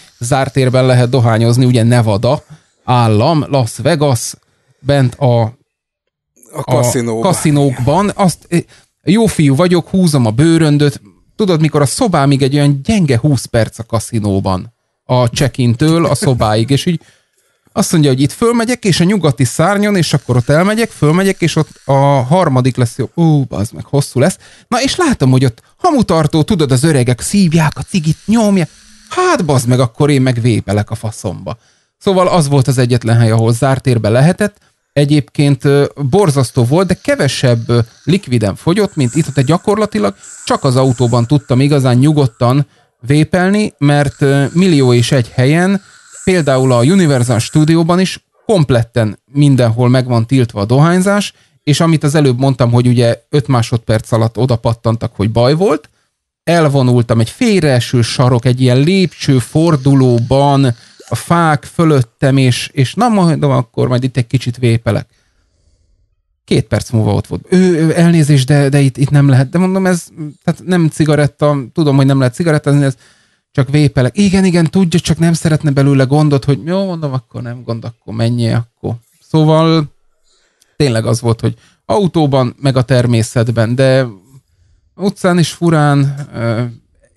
térben lehet dohányozni, ugye Nevada állam, Las Vegas, bent a, a, kaszinóban. a kaszinókban. Azt, eh, jó fiú vagyok, húzom a bőröndöt, tudod, mikor a szobámig egy olyan gyenge 20 perc a kaszinóban a check-intől a szobáig, és így azt mondja, hogy itt fölmegyek, és a nyugati szárnyon, és akkor ott elmegyek, fölmegyek, és ott a harmadik lesz jó. Ú, az meg hosszú lesz. Na, és látom, hogy ott hamutartó, tudod, az öregek szívják a cigit, nyomja, Hát, bazd meg, akkor én meg vépelek a faszomba. Szóval az volt az egyetlen hely, ahol zártérbe lehetett. Egyébként borzasztó volt, de kevesebb likviden fogyott, mint itt, de gyakorlatilag csak az autóban tudtam igazán nyugodtan vépelni, mert millió és egy helyen például a Universal Studio-ban is kompletten mindenhol meg van tiltva a dohányzás, és amit az előbb mondtam, hogy ugye 5 másodperc alatt oda pattantak, hogy baj volt, elvonultam egy félreeső sarok, egy ilyen lépcső fordulóban, a fák fölöttem, és, és na majd akkor majd itt egy kicsit vépelek. Két perc múlva ott volt. Ő, ő elnézés, de, de itt, itt nem lehet. De mondom, ez tehát nem cigaretta, tudom, hogy nem lehet cigarettázni, ez csak vépelek. Igen, igen, tudja, csak nem szeretne belőle gondot, hogy jó, mondom, akkor nem gond, akkor menjél, akkor. Szóval tényleg az volt, hogy autóban, meg a természetben, de utcán is furán, ö,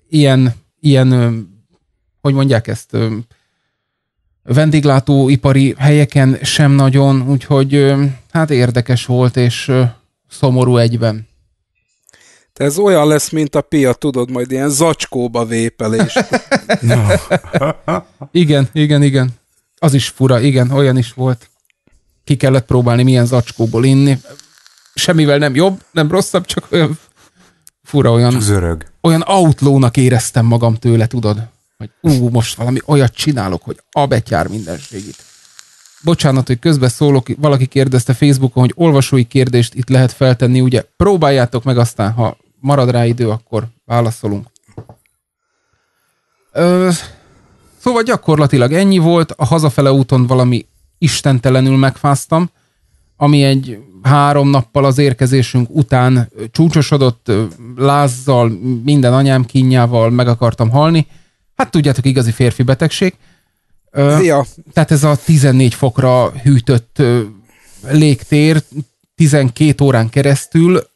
ilyen, ilyen, ö, hogy mondják ezt, ö, vendéglátóipari helyeken sem nagyon, úgyhogy ö, hát érdekes volt, és ö, szomorú egyben. Ez olyan lesz, mint a pia, tudod, majd ilyen zacskóba vépelés. igen, igen, igen. Az is fura, igen, olyan is volt. Ki kellett próbálni, milyen zacskóból inni. Semmivel nem jobb, nem rosszabb, csak olyan fura, olyan... Zörög. Olyan outlónak éreztem magam tőle, tudod? Hogy ú, most valami olyat csinálok, hogy abetyár mindenségit. Bocsánat, hogy közben szólok. valaki kérdezte Facebookon, hogy olvasói kérdést itt lehet feltenni, ugye próbáljátok meg aztán, ha marad rá idő, akkor válaszolunk. Ö, szóval gyakorlatilag ennyi volt, a hazafele úton valami istentelenül megfáztam, ami egy három nappal az érkezésünk után csúcsosodott lázzal, minden anyám kínjával meg akartam halni. Hát tudjátok, igazi férfi betegség. Ö, ja. Tehát ez a 14 fokra hűtött ö, légtér 12 órán keresztül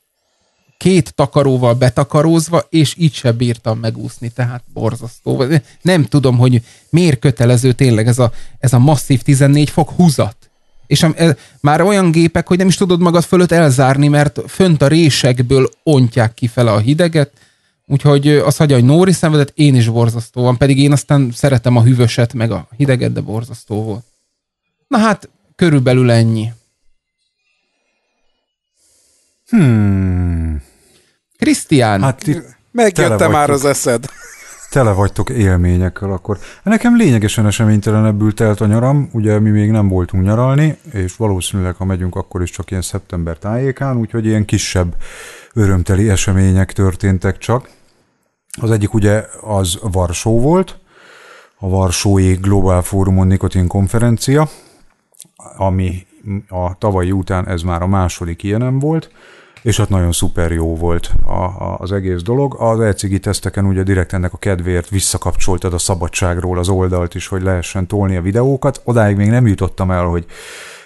két takaróval betakarózva, és így se bírtam megúszni, tehát borzasztó. Nem tudom, hogy miért kötelező tényleg ez a, ez a masszív 14 fok húzat. És a, e, már olyan gépek, hogy nem is tudod magad fölött elzárni, mert fönt a résekből ontják kifele a hideget, úgyhogy az hagyja, hogy Nóri szenvedett, én is borzasztó van, pedig én aztán szeretem a hűvöset, meg a hideget, de borzasztó volt. Na hát, körülbelül ennyi. Hmm. Krisztián! Hát itt Megjötte már az eszed. Tele vagytok élményekkel akkor. Nekem lényegesen eseménytelenebbül telt a nyaram, ugye mi még nem voltunk nyaralni, és valószínűleg, ha megyünk, akkor is csak ilyen szeptember tájékán, úgyhogy ilyen kisebb örömteli események történtek csak. Az egyik ugye az Varsó volt, a Varsói Global Fórumon nikotin konferencia, ami a tavalyi után ez már a második ilyenem volt, és hát nagyon szuper jó volt a, a, az egész dolog. Az ECG teszteken ugye direkt ennek a kedvéért visszakapcsoltad a szabadságról az oldalt is, hogy lehessen tolni a videókat. Odáig még nem jutottam el, hogy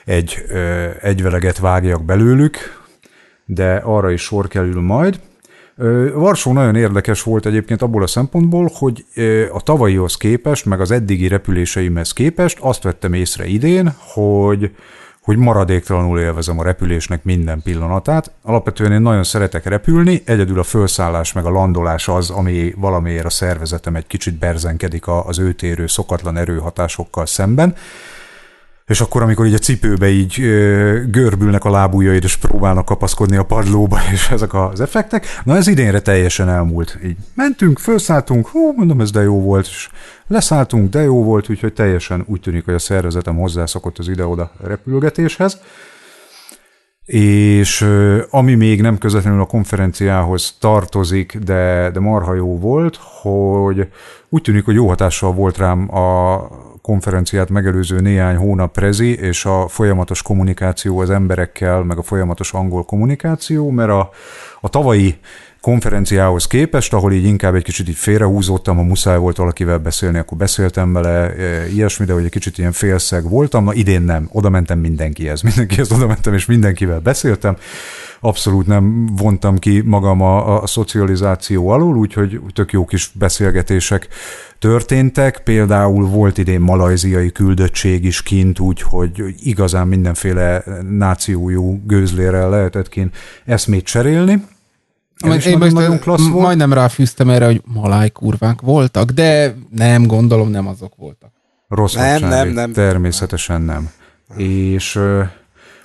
egy ö, egyveleget vágjak belőlük, de arra is sor kerül majd. Varsó nagyon érdekes volt egyébként abból a szempontból, hogy a tavalyihoz képest, meg az eddigi repüléseimhez képest azt vettem észre idén, hogy hogy maradéktalanul élvezem a repülésnek minden pillanatát. Alapvetően én nagyon szeretek repülni, egyedül a felszállás meg a landolás az, ami valamiért a szervezetem egy kicsit berzenkedik az őtérő szokatlan erőhatásokkal szemben és akkor, amikor így a cipőbe így ö, görbülnek a lábujjaid, és próbálnak kapaszkodni a padlóba, és ezek az effektek, na ez idénre teljesen elmúlt. Így mentünk, felszálltunk, hú, mondom, ez de jó volt, és leszálltunk, de jó volt, úgyhogy teljesen úgy tűnik, hogy a szervezetem hozzászokott az ide-oda repülgetéshez és ami még nem közvetlenül a konferenciához tartozik, de, de marha jó volt, hogy úgy tűnik, hogy jó hatással volt rám a konferenciát megelőző néhány hónap prezi, és a folyamatos kommunikáció az emberekkel, meg a folyamatos angol kommunikáció, mert a, a tavalyi konferenciához képest, ahol így inkább egy kicsit így félrehúzódtam, ha muszáj volt valakivel beszélni, akkor beszéltem vele, e, ilyesmi, de hogy egy kicsit ilyen félszeg voltam, na idén nem, oda mentem mindenkihez, mindenkihez oda mentem, és mindenkivel beszéltem, abszolút nem vontam ki magam a, a szocializáció alól, úgyhogy tök jó kis beszélgetések történtek, például volt idén malajziai küldöttség is kint, úgyhogy igazán mindenféle nációjú gőzlérrel lehetett kint eszmét cserélni, én, én most nagyon klassz volt. Majdnem ráfűztem erre, hogy maláj kurvák voltak, de nem, gondolom nem azok voltak. Rossz nem, nem, nem, természetesen nem. nem. És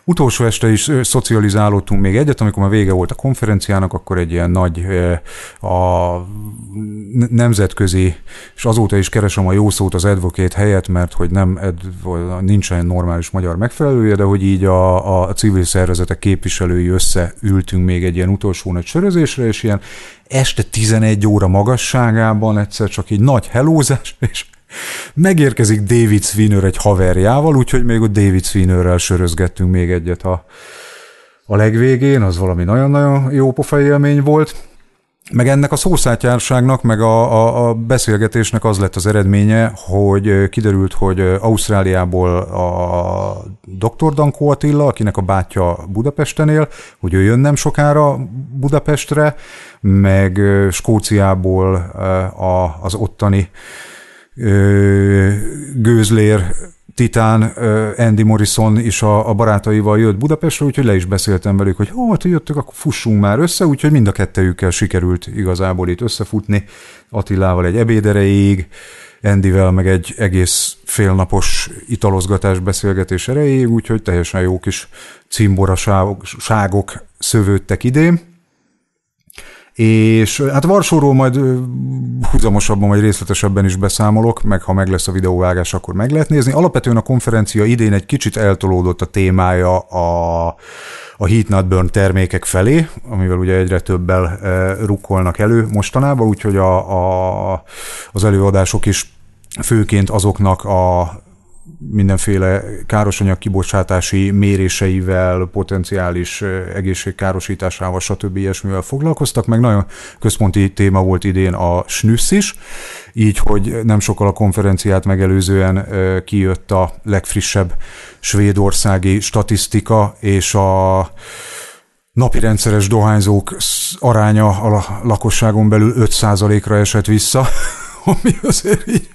utolsó este is szocializálódtunk még egyet, amikor már vége volt a konferenciának, akkor egy ilyen nagy a nemzetközi, és azóta is keresem a jó szót az advokét helyett, mert hogy nem nincs olyan normális magyar megfelelője, de hogy így a, a civil szervezetek képviselői összeültünk még egy ilyen utolsó nagy sörözésre, és ilyen este 11 óra magasságában egyszer csak egy nagy helózás, és Megérkezik David Swinner egy haverjával, úgyhogy még ott David Swinnerrel sörözgettünk még egyet a, a legvégén, az valami nagyon-nagyon jó pofa élmény volt. Meg ennek a szószátjárságnak, meg a, a, a beszélgetésnek az lett az eredménye, hogy kiderült, hogy Ausztráliából a dr. Danko Attila, akinek a bátyja Budapesten él, hogy ő jön nem sokára Budapestre, meg Skóciából a, az ottani gőzlér titán Andy Morrison is a, a barátaival jött Budapestre, úgyhogy le is beszéltem velük, hogy jó, hát jöttök, akkor fussunk már össze, úgyhogy mind a kettőjükkel sikerült igazából itt összefutni, Attilával egy ebédereig, Andyvel meg egy egész félnapos italozgatás beszélgetés erejéig, úgyhogy teljesen jó kis cimboraságok szövődtek idén és hát Varsóról majd húzamosabban vagy részletesebben is beszámolok, meg ha meg lesz a videóvágás, akkor meg lehet nézni. Alapvetően a konferencia idén egy kicsit eltolódott a témája a, a Heat Not Burn termékek felé, amivel ugye egyre többel e, rukkolnak elő mostanában, úgyhogy a, a, az előadások is főként azoknak a mindenféle károsanyag kibocsátási méréseivel, potenciális egészségkárosításával, stb. ilyesmivel foglalkoztak, meg nagyon központi téma volt idén a snüssz is, így, hogy nem sokkal a konferenciát megelőzően kijött a legfrissebb svédországi statisztika, és a napi rendszeres dohányzók aránya a lakosságon belül 5%-ra esett vissza, ami azért így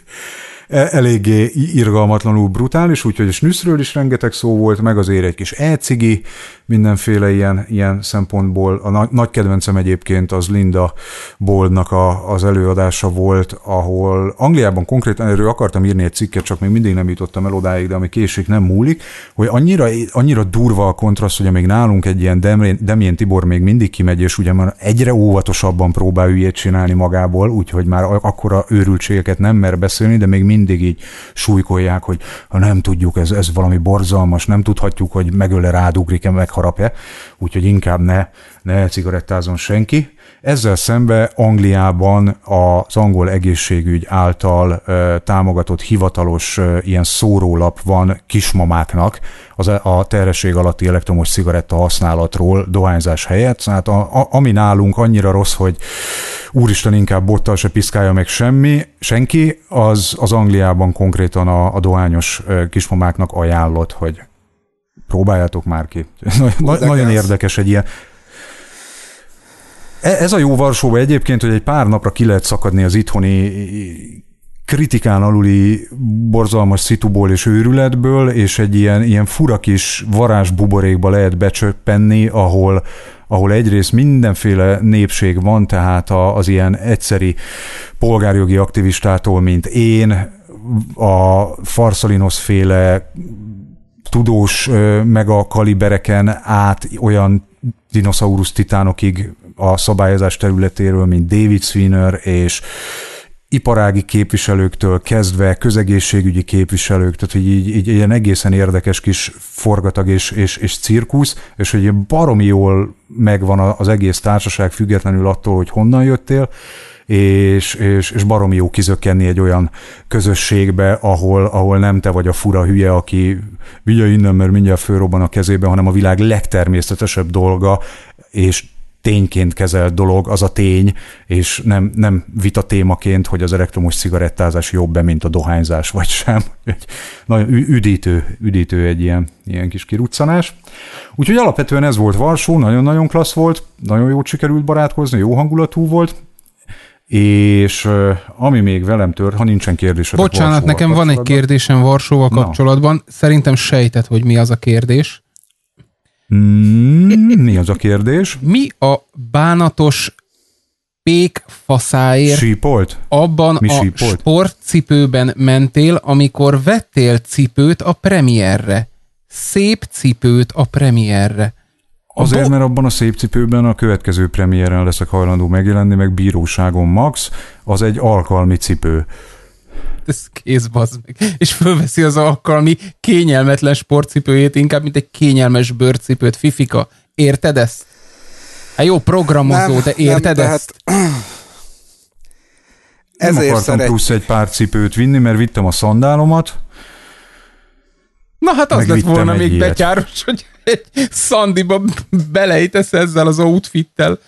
E, eléggé irgalmatlanul brutális, úgyhogy a snüszről is rengeteg szó volt, meg azért egy kis elcigi, mindenféle ilyen, ilyen szempontból. A nagy, nagy kedvencem egyébként az Linda Boldnak a, az előadása volt, ahol Angliában konkrétan erről akartam írni egy cikket, csak még mindig nem jutottam el odáig, de ami késik, nem múlik, hogy annyira, annyira durva a kontraszt, hogy még nálunk egy ilyen Demjén, Demjén Tibor még mindig kimegy, és ugye már egyre óvatosabban próbál ügyet csinálni magából, úgyhogy már akkora őrültségeket nem mer beszélni, de még mindig mindig így súlykolják, hogy ha nem tudjuk, ez, ez valami borzalmas, nem tudhatjuk, hogy megöle rádugrik-e, megharapja, úgyhogy inkább ne, ne cigarettázon senki. Ezzel szembe Angliában az angol egészségügy által támogatott hivatalos ilyen szórólap van kismamáknak az e, a terhesség alatti elektromos cigaretta használatról dohányzás helyett. Tehát a, a, ami nálunk annyira rossz, hogy úristen inkább bottal se piszkálja meg semmi, senki, az, az Angliában konkrétan a, a dohányos kismamáknak ajánlott, hogy próbáljátok már ki. Na, nagyon érdekes egy ilyen. E, ez a jó Varsóban egyébként, hogy egy pár napra ki lehet szakadni az itthoni kritikán aluli borzalmas szituból és őrületből, és egy ilyen, ilyen fura kis varázsbuborékba lehet becsöppenni, ahol, ahol egyrészt mindenféle népség van, tehát az ilyen egyszeri polgárjogi aktivistától, mint én, a Farszalinos féle tudós meg a kalibereken át olyan dinoszaurusz titánokig a szabályozás területéről, mint David Swinner és iparági képviselőktől kezdve közegészségügyi képviselők, tehát hogy így, így ilyen egészen érdekes kis forgatag és, és, és cirkusz, és hogy baromi jól megvan az egész társaság függetlenül attól, hogy honnan jöttél, és, és, és baromi jó kizökkenni egy olyan közösségbe, ahol, ahol nem te vagy a fura hülye, aki vigye innen, mert mindjárt fölrobban a kezében, hanem a világ legtermészetesebb dolga, és tényként kezelt dolog, az a tény, és nem, nem vita témaként, hogy az elektromos cigarettázás jobb-e, mint a dohányzás, vagy sem. Egy nagyon üdítő, üdítő egy ilyen, ilyen kis kiruccanás. Úgyhogy alapvetően ez volt Varsó, nagyon-nagyon klassz volt, nagyon jó sikerült barátkozni, jó hangulatú volt, és ami még velem tört, ha nincsen kérdés. Bocsánat, nekem van egy kérdésem Varsóval kapcsolatban. Na. Szerintem sejtett, hogy mi az a kérdés. Mm, mi az a kérdés? Mi a bánatos pék faszáért sípolt? abban mi a sípolt? sportcipőben mentél, amikor vettél cipőt a premierre? Szép cipőt a premierre. Azért, mert abban a szép cipőben a következő premiéren leszek hajlandó megjelenni, meg bíróságon max, az egy alkalmi cipő ez kész bazd meg. És fölveszi az alkalmi kényelmetlen sportcipőjét, inkább mint egy kényelmes bőrcipőt. Fifika, érted ezt? Hát jó programozó, nem, de érted nem, ezt? Tehát... Nem Ezért akartam szeretni. plusz egy pár cipőt vinni, mert vittem a szandálomat. Na hát az lett volna még ilyet. betyáros, hogy egy szandiba belejtesz ezzel az outfittel.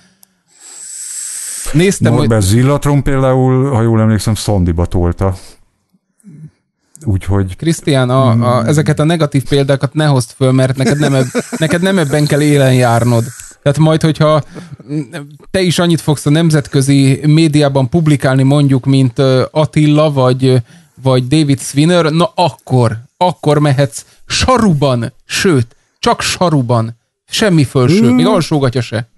Néztem, Norbert hogy... Zillatron például, ha jól emlékszem, szandiba tolta. Úgyhogy... Krisztián, a, a, hmm. ezeket a negatív példákat ne hozd föl, mert neked nem, eb, neked nem ebben kell élen járnod. Tehát majd, hogyha te is annyit fogsz a nemzetközi médiában publikálni mondjuk, mint Attila vagy, vagy David Swinner, na akkor, akkor mehetsz saruban, sőt, csak saruban, semmi fölső, még hmm. alsógatja se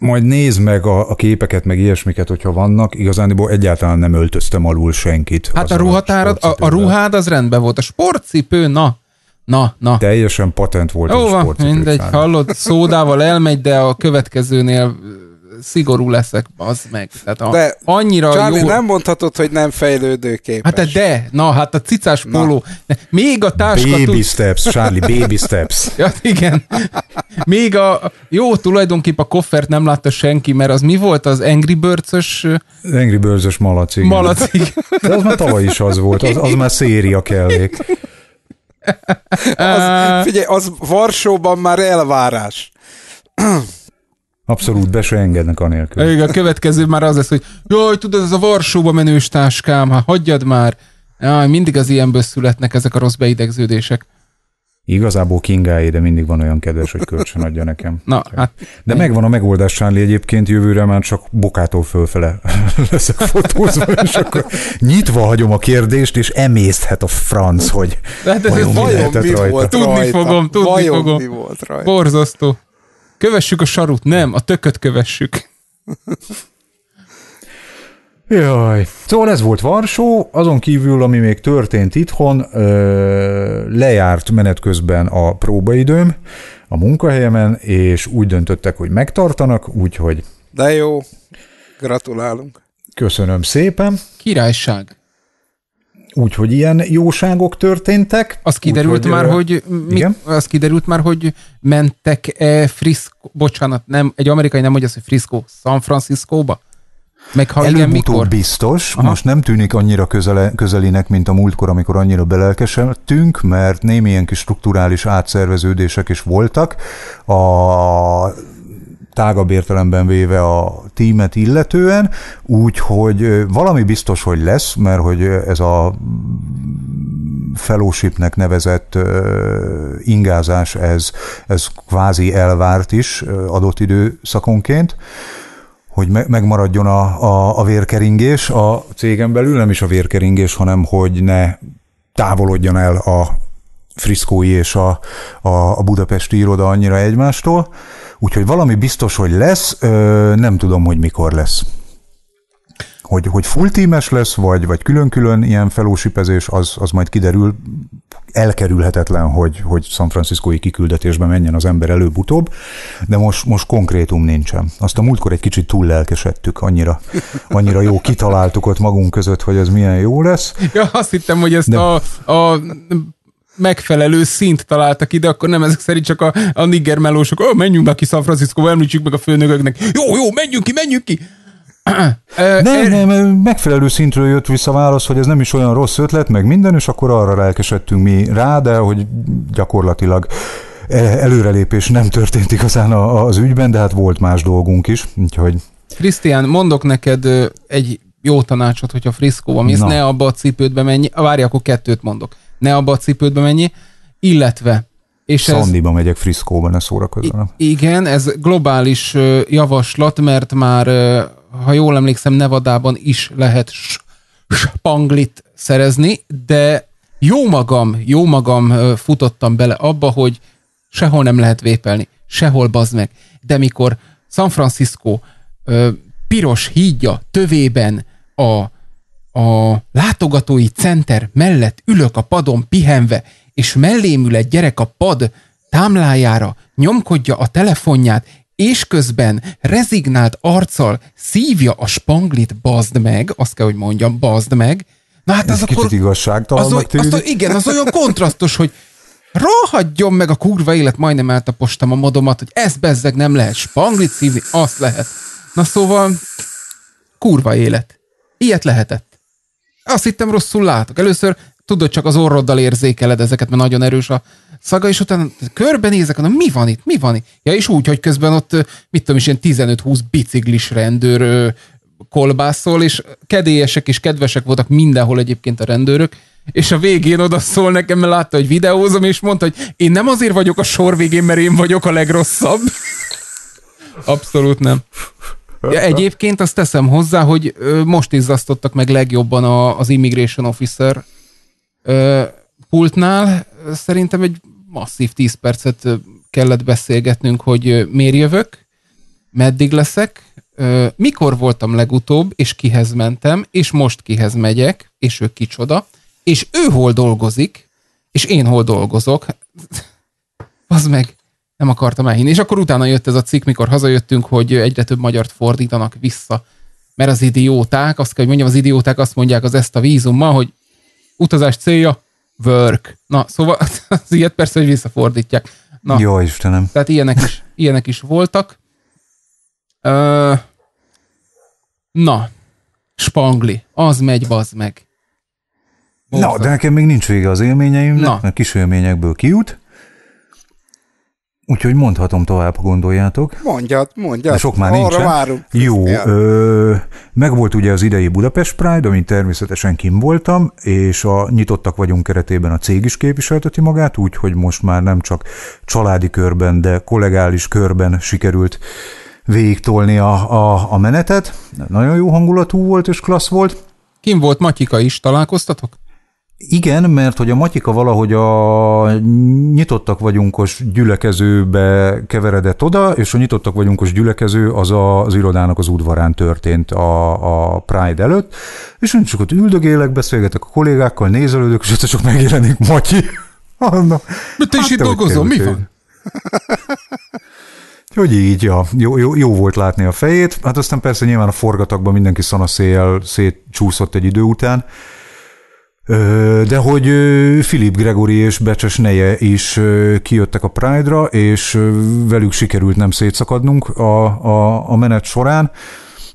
majd nézd meg a, a képeket, meg ilyesmiket, hogyha vannak. Igazániból egyáltalán nem öltöztem alul senkit. Hát a ruhatárad, a, a ruhád az rendben volt. A sportcipő, na, na, na. Teljesen patent volt Jó, a sportcipő. mindegy, szállás. hallod, szódával elmegy, de a következőnél szigorú leszek, az meg. Tehát a, de annyira Charlie, jó... nem mondhatod, hogy nem fejlődőképes. Hát de, de, na hát a cicás na. még a táska... Baby tud... steps, Charlie, baby steps. ja, igen. Még a... Jó, tulajdonképp a koffert nem látta senki, mert az mi volt? Az Angry Birds-ös... Angry Birds-ös Malacig. De az már tavaly is az volt, az, az már széria kellék. Az, figyelj, az Varsóban már elvárás. Abszolút be se engednek anélkül. Igen, a következő már az lesz, hogy jaj, tudod, ez a Varsóba menős táskám, ha hát hagyjad már. Jaj, mindig az ilyenből születnek ezek a rossz beidegződések. Igazából Kingáé, e, de mindig van olyan kedves, hogy kölcsön adja nekem. Na, hát, de megvan a megoldás, Sánli, egyébként jövőre már csak bokától fölfele leszek fotózva, és akkor nyitva hagyom a kérdést, és emészthet a franc, hogy de hát ez vajon, ez mi, mi lehetett rajta. Volt rajta. Tudni fogom, tudni vajon fogom. Mi volt rajta. Borzasztó. Kövessük a sarut, nem, a tököt kövessük. Jaj. Szóval ez volt Varsó, azon kívül, ami még történt itthon, ö, lejárt menet közben a próbaidőm a munkahelyemen, és úgy döntöttek, hogy megtartanak, úgyhogy... De jó, gratulálunk. Köszönöm szépen. Királyság. Úgyhogy ilyen jóságok történtek. Az kiderült úgy, már, hogy mi, az kiderült már, hogy mentek-e Frisco, bocsánat, nem, egy amerikai nem mondja azt, hogy Frisco, San francisco Meg ha igen, mikor? biztos, Aha. most nem tűnik annyira közele, közelinek, mint a múltkor, amikor annyira belelkesedtünk, mert némi ilyen kis strukturális átszerveződések is voltak. A tágabb értelemben véve a tímet illetően, úgyhogy valami biztos, hogy lesz, mert hogy ez a fellowshipnek nevezett ingázás, ez, ez kvázi elvárt is adott időszakonként hogy megmaradjon a, a, a vérkeringés a cégen belül, nem is a vérkeringés, hanem hogy ne távolodjon el a friszkói és a, a, a budapesti iroda annyira egymástól. Úgyhogy valami biztos, hogy lesz, nem tudom, hogy mikor lesz. Hogy, hogy full tímes lesz, vagy, vagy külön-külön ilyen felósipezés, az, az majd kiderül. Elkerülhetetlen, hogy, hogy San Franciscoi kiküldetésbe menjen az ember előbb-utóbb, de most, most konkrétum nincsen. Azt a múltkor egy kicsit túl lelkesedtük, annyira, annyira jó kitaláltuk ott magunk között, hogy ez milyen jó lesz. Ja, azt hittem, hogy ezt de... a, a megfelelő szint találtak ide, akkor nem ezek szerint csak a, a nigger melósok, oh, menjünk be ki San Francisco, említsük meg a főnököknek. Jó, jó, menjünk ki, menjünk ki! nem, er- nem, megfelelő szintről jött vissza válasz, hogy ez nem is olyan rossz ötlet, meg minden, és akkor arra lelkesedtünk mi rá, de hogy gyakorlatilag e- előrelépés nem történt igazán az ügyben, de hát volt más dolgunk is, úgyhogy... Krisztián, mondok neked egy jó tanácsot, hogyha friszkóba mész, ne abba a cipődbe menj, várj, akkor kettőt mondok ne abba a cipődbe mennyi, illetve és Szandiba ez, megyek friszkóban, ne szórakozzanak. Igen, ez globális javaslat, mert már, ha jól emlékszem, Nevadában is lehet spanglit szerezni, de jó magam, jó magam futottam bele abba, hogy sehol nem lehet vépelni, sehol bazd meg. De mikor San Francisco piros hídja tövében a a látogatói center mellett ülök a padon pihenve, és mellém ül egy gyerek a pad támlájára, nyomkodja a telefonját, és közben rezignált arccal szívja a spanglit, bazd meg, azt kell, hogy mondjam, bazd meg. Na hát Ez az kicsit akkor... igazságtalannak az, az, az, Igen, az olyan kontrasztos, hogy rohadjon meg a kurva élet, majdnem eltapostam a modomat, hogy ez bezzeg nem lehet spanglit szívni, azt lehet. Na szóval, kurva élet. Ilyet lehetett. Azt hittem rosszul látok. Először tudod, csak az orroddal érzékeled ezeket, mert nagyon erős a szaga, és utána körbenézek, hanem mi van itt, mi van itt? Ja, és úgy, hogy közben ott, mit tudom is, ilyen 15-20 biciklis rendőr kolbászol, és kedélyesek és kedvesek voltak mindenhol egyébként a rendőrök, és a végén oda szól nekem, mert látta, hogy videózom, és mondta, hogy én nem azért vagyok a sor végén, mert én vagyok a legrosszabb. Abszolút nem. Ja, egyébként azt teszem hozzá, hogy most izzasztottak meg legjobban a, az Immigration Officer pultnál. Szerintem egy masszív 10 percet kellett beszélgetnünk, hogy miért jövök, meddig leszek, mikor voltam legutóbb, és kihez mentem, és most kihez megyek, és ő kicsoda, és ő hol dolgozik, és én hol dolgozok. Az meg nem akartam elhinni. És akkor utána jött ez a cikk, mikor hazajöttünk, hogy egyre több magyart fordítanak vissza. Mert az idióták, azt kell, hogy mondjam, az idióták azt mondják az ezt a vízummal, hogy utazás célja work. Na, szóval az ilyet persze, hogy visszafordítják. Na, Jó Istenem. Tehát ilyenek is, ilyenek is voltak. Ö, na, spangli, az megy, bazd meg. Borzal. Na, de nekem még nincs vége az élményeimnek, Na. mert kis élményekből kijut. Úgyhogy mondhatom tovább, gondoljátok. Mondjad, mondjad. De sok már nincs. várunk. Jó, ö, meg volt ugye az idei Budapest Pride, amit természetesen kim voltam, és a Nyitottak vagyunk keretében a cég is képviselteti magát, úgyhogy most már nem csak családi körben, de kollegális körben sikerült végigtolni a, a, a menetet. Nagyon jó hangulatú volt és klassz volt. Kim volt Matyika is, találkoztatok? Igen, mert hogy a Matyika valahogy a nyitottak vagyunkos gyülekezőbe keveredett oda, és a nyitottak vagyunkos gyülekező az a, az irodának az udvarán történt a, a Pride előtt, és én csak ott üldögélek, beszélgetek a kollégákkal, nézelődök, és ott csak megjelenik Matyi. anna. Mert te hát is itt dolgozol, mi van? Hogy így, ja. jó, jó, jó volt látni a fejét. Hát aztán persze nyilván a forgatakban mindenki szanaszéjjel szétcsúszott egy idő után, de hogy Philip Gregory és Becses Neje is kijöttek a Pride-ra, és velük sikerült nem szétszakadnunk a, a, a menet során,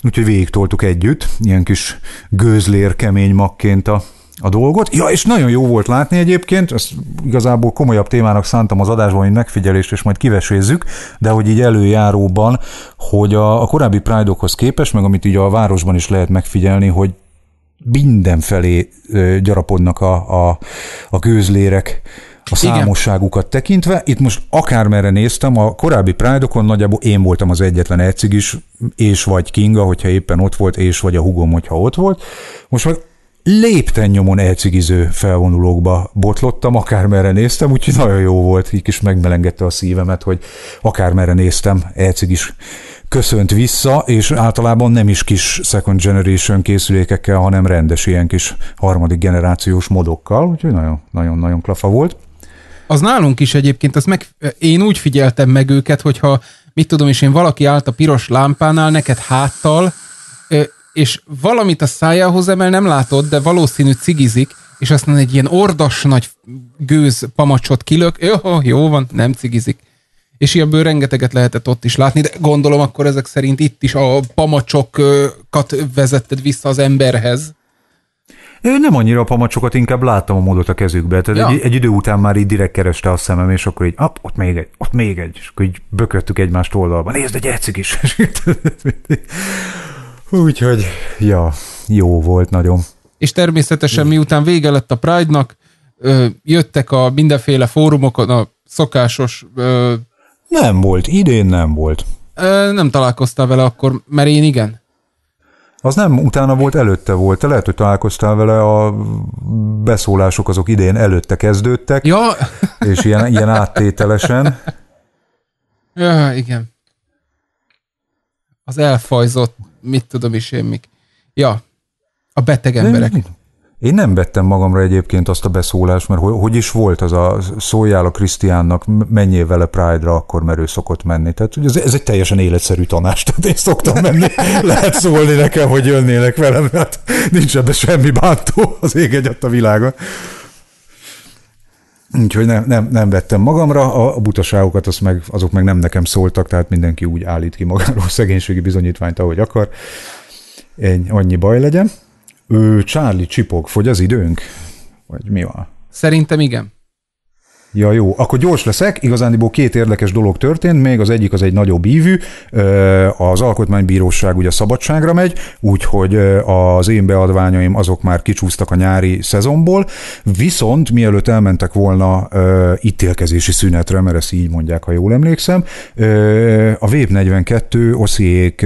úgyhogy végigtoltuk együtt, ilyen kis gőzlér kemény magként a, a dolgot. Ja, és nagyon jó volt látni egyébként, ezt igazából komolyabb témának szántam az adásban, hogy megfigyelést, és majd kivesézzük, de hogy így előjáróban, hogy a, a korábbi Pride-okhoz képest, meg amit így a városban is lehet megfigyelni, hogy mindenfelé gyarapodnak a, a, a gőzlérek, a számosságukat tekintve. Itt most akármerre néztem, a korábbi pride nagyjából én voltam az egyetlen egyszig is, és vagy Kinga, hogyha éppen ott volt, és vagy a hugom, hogyha ott volt. Most meg lépten nyomon elcigiző felvonulókba botlottam, akármerre néztem, úgyhogy nagyon jó volt, így is megmelengette a szívemet, hogy akármerre néztem, elcigis is köszönt vissza, és általában nem is kis second generation készülékekkel, hanem rendes ilyen kis harmadik generációs modokkal, úgyhogy nagyon-nagyon klafa volt. Az nálunk is egyébként, az meg, én úgy figyeltem meg őket, hogyha mit tudom, is én valaki állt a piros lámpánál, neked háttal, és valamit a szájához emel, nem látod, de valószínű cigizik, és aztán egy ilyen ordas nagy gőz pamacsot kilök, jó, jó van, nem cigizik és ilyenből rengeteget lehetett ott is látni, de gondolom akkor ezek szerint itt is a pamacsokat vezetted vissza az emberhez. Ő nem annyira a pamacsokat, inkább láttam a módot a kezükbe. Tehát ja. egy, egy, idő után már így direkt kereste a szemem, és akkor így, ap, ott még egy, ott még egy, és akkor így bököttük egymást oldalba. Nézd, egy ecik is. Úgyhogy, ja, jó volt nagyon. És természetesen miután vége lett a Pride-nak, jöttek a mindenféle fórumokon a szokásos nem volt, idén nem volt. Ö, nem találkoztál vele akkor, mert én igen. Az nem utána volt, előtte volt. Te lehet, hogy találkoztál vele, a beszólások azok idén előtte kezdődtek. Ja. És ilyen, ilyen áttételesen. Ja, igen. Az elfajzott, mit tudom is én, mik. Ja, a beteg emberek. Én nem vettem magamra egyébként azt a beszólást, mert hogy, hogy is volt az a szóljál a Krisztiánnak, menjél vele Pride-ra akkor, mert ő szokott menni. Tehát ugye ez, ez egy teljesen életszerű tanács, tehát én szoktam menni, lehet szólni nekem, hogy jönnének velem, mert nincs ebben semmi bántó az ég egyet a világon. Úgyhogy nem, nem, nem vettem magamra, a, a butaságokat azt meg, azok meg nem nekem szóltak, tehát mindenki úgy állít ki magáról szegénységi bizonyítványt, ahogy akar. Én annyi baj legyen. Ő Charlie csipog, fogy az időnk? Vagy mi van? Szerintem igen. Ja, jó. Akkor gyors leszek. Igazándiból két érdekes dolog történt. Még az egyik az egy nagyobb ívű. Az Alkotmánybíróság ugye szabadságra megy, úgyhogy az én beadványaim azok már kicsúsztak a nyári szezonból. Viszont mielőtt elmentek volna ítélkezési szünetre, mert ezt így mondják, ha jól emlékszem, a VÉP42 osziék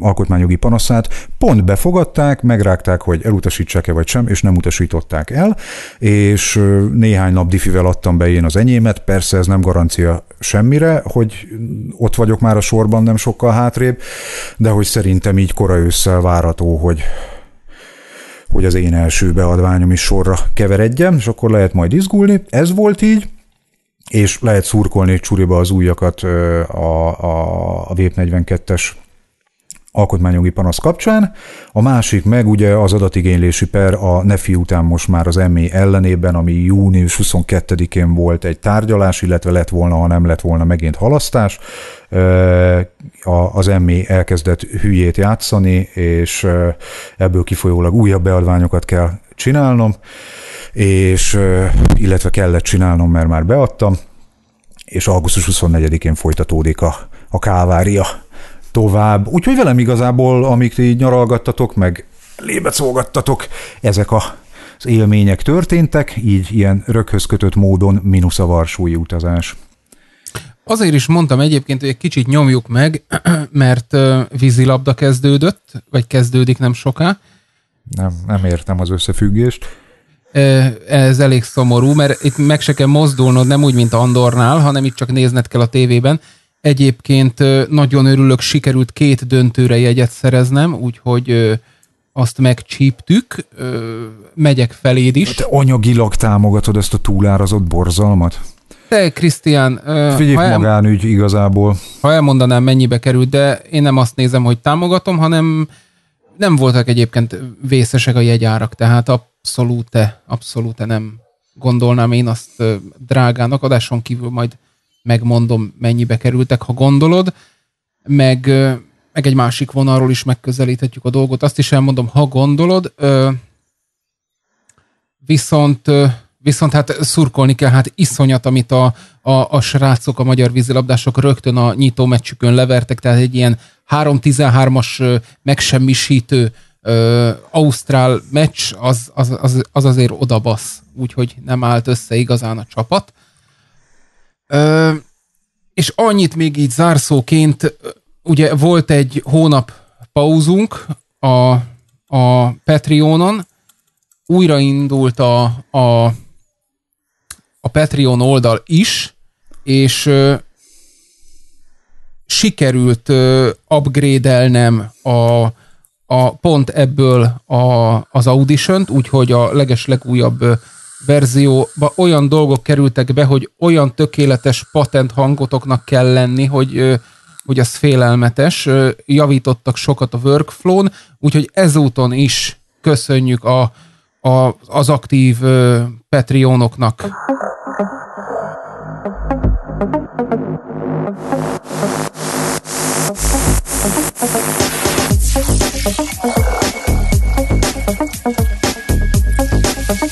alkotmányjogi panaszát pont befogadták, megrágták, hogy elutasítsák-e vagy sem, és nem utasították el, és néhány nap diffivel adtam adtam be én az enyémet, persze ez nem garancia semmire, hogy ott vagyok már a sorban nem sokkal hátrébb, de hogy szerintem így kora ősszel várató, hogy hogy az én első beadványom is sorra keveredjem, és akkor lehet majd izgulni. Ez volt így, és lehet szurkolni csuriba az újakat a, a, a vép 42 es alkotmányjogi panasz kapcsán, a másik meg ugye az adatigénylési per a NEFI után most már az ME ellenében, ami június 22-én volt egy tárgyalás, illetve lett volna, ha nem lett volna megint halasztás. Az ME elkezdett hülyét játszani, és ebből kifolyólag újabb beadványokat kell csinálnom, és illetve kellett csinálnom, mert már beadtam, és augusztus 24-én folytatódik a, a kávária tovább. Úgyhogy velem igazából, amik így nyaralgattatok, meg lébecolgattatok, ezek a az élmények történtek, így ilyen röghöz kötött módon mínusz a varsói utazás. Azért is mondtam egyébként, hogy egy kicsit nyomjuk meg, mert vízilabda kezdődött, vagy kezdődik nem soká. Nem, nem értem az összefüggést. Ez elég szomorú, mert itt meg se kell mozdulnod, nem úgy, mint Andornál, hanem itt csak nézned kell a tévében. Egyébként nagyon örülök, sikerült két döntőre jegyet szereznem, úgyhogy azt megcsíptük, megyek feléd is. Te anyagilag támogatod ezt a túlárazott borzalmat? Te, Krisztián... Hát figyelj, el... magánügy igazából. Ha elmondanám, mennyibe került, de én nem azt nézem, hogy támogatom, hanem nem voltak egyébként vészesek a jegyárak, tehát abszolút, abszolút nem gondolnám én azt drágának. Adáson kívül majd megmondom, mennyibe kerültek, ha gondolod, meg, meg egy másik vonalról is megközelíthetjük a dolgot. Azt is elmondom, ha gondolod, viszont, viszont hát szurkolni kell, hát iszonyat, amit a, a, a srácok, a magyar vízilabdások rögtön a nyitó meccsükön levertek, tehát egy ilyen 3-13-as megsemmisítő ausztrál meccs, az, az, az, az azért odabasz, úgyhogy nem állt össze igazán a csapat és annyit még így zárszóként, ugye volt egy hónap pauzunk a, a Patreonon, újraindult a, a, a Patreon oldal is, és ö, sikerült upgrade-elnem a, a pont ebből a, az audition úgyhogy a leges legújabb verzióba olyan dolgok kerültek be, hogy olyan tökéletes patent hangotoknak kell lenni, hogy, hogy az félelmetes. Javítottak sokat a workflow-n, úgyhogy ezúton is köszönjük a, a, az aktív Patreonoknak.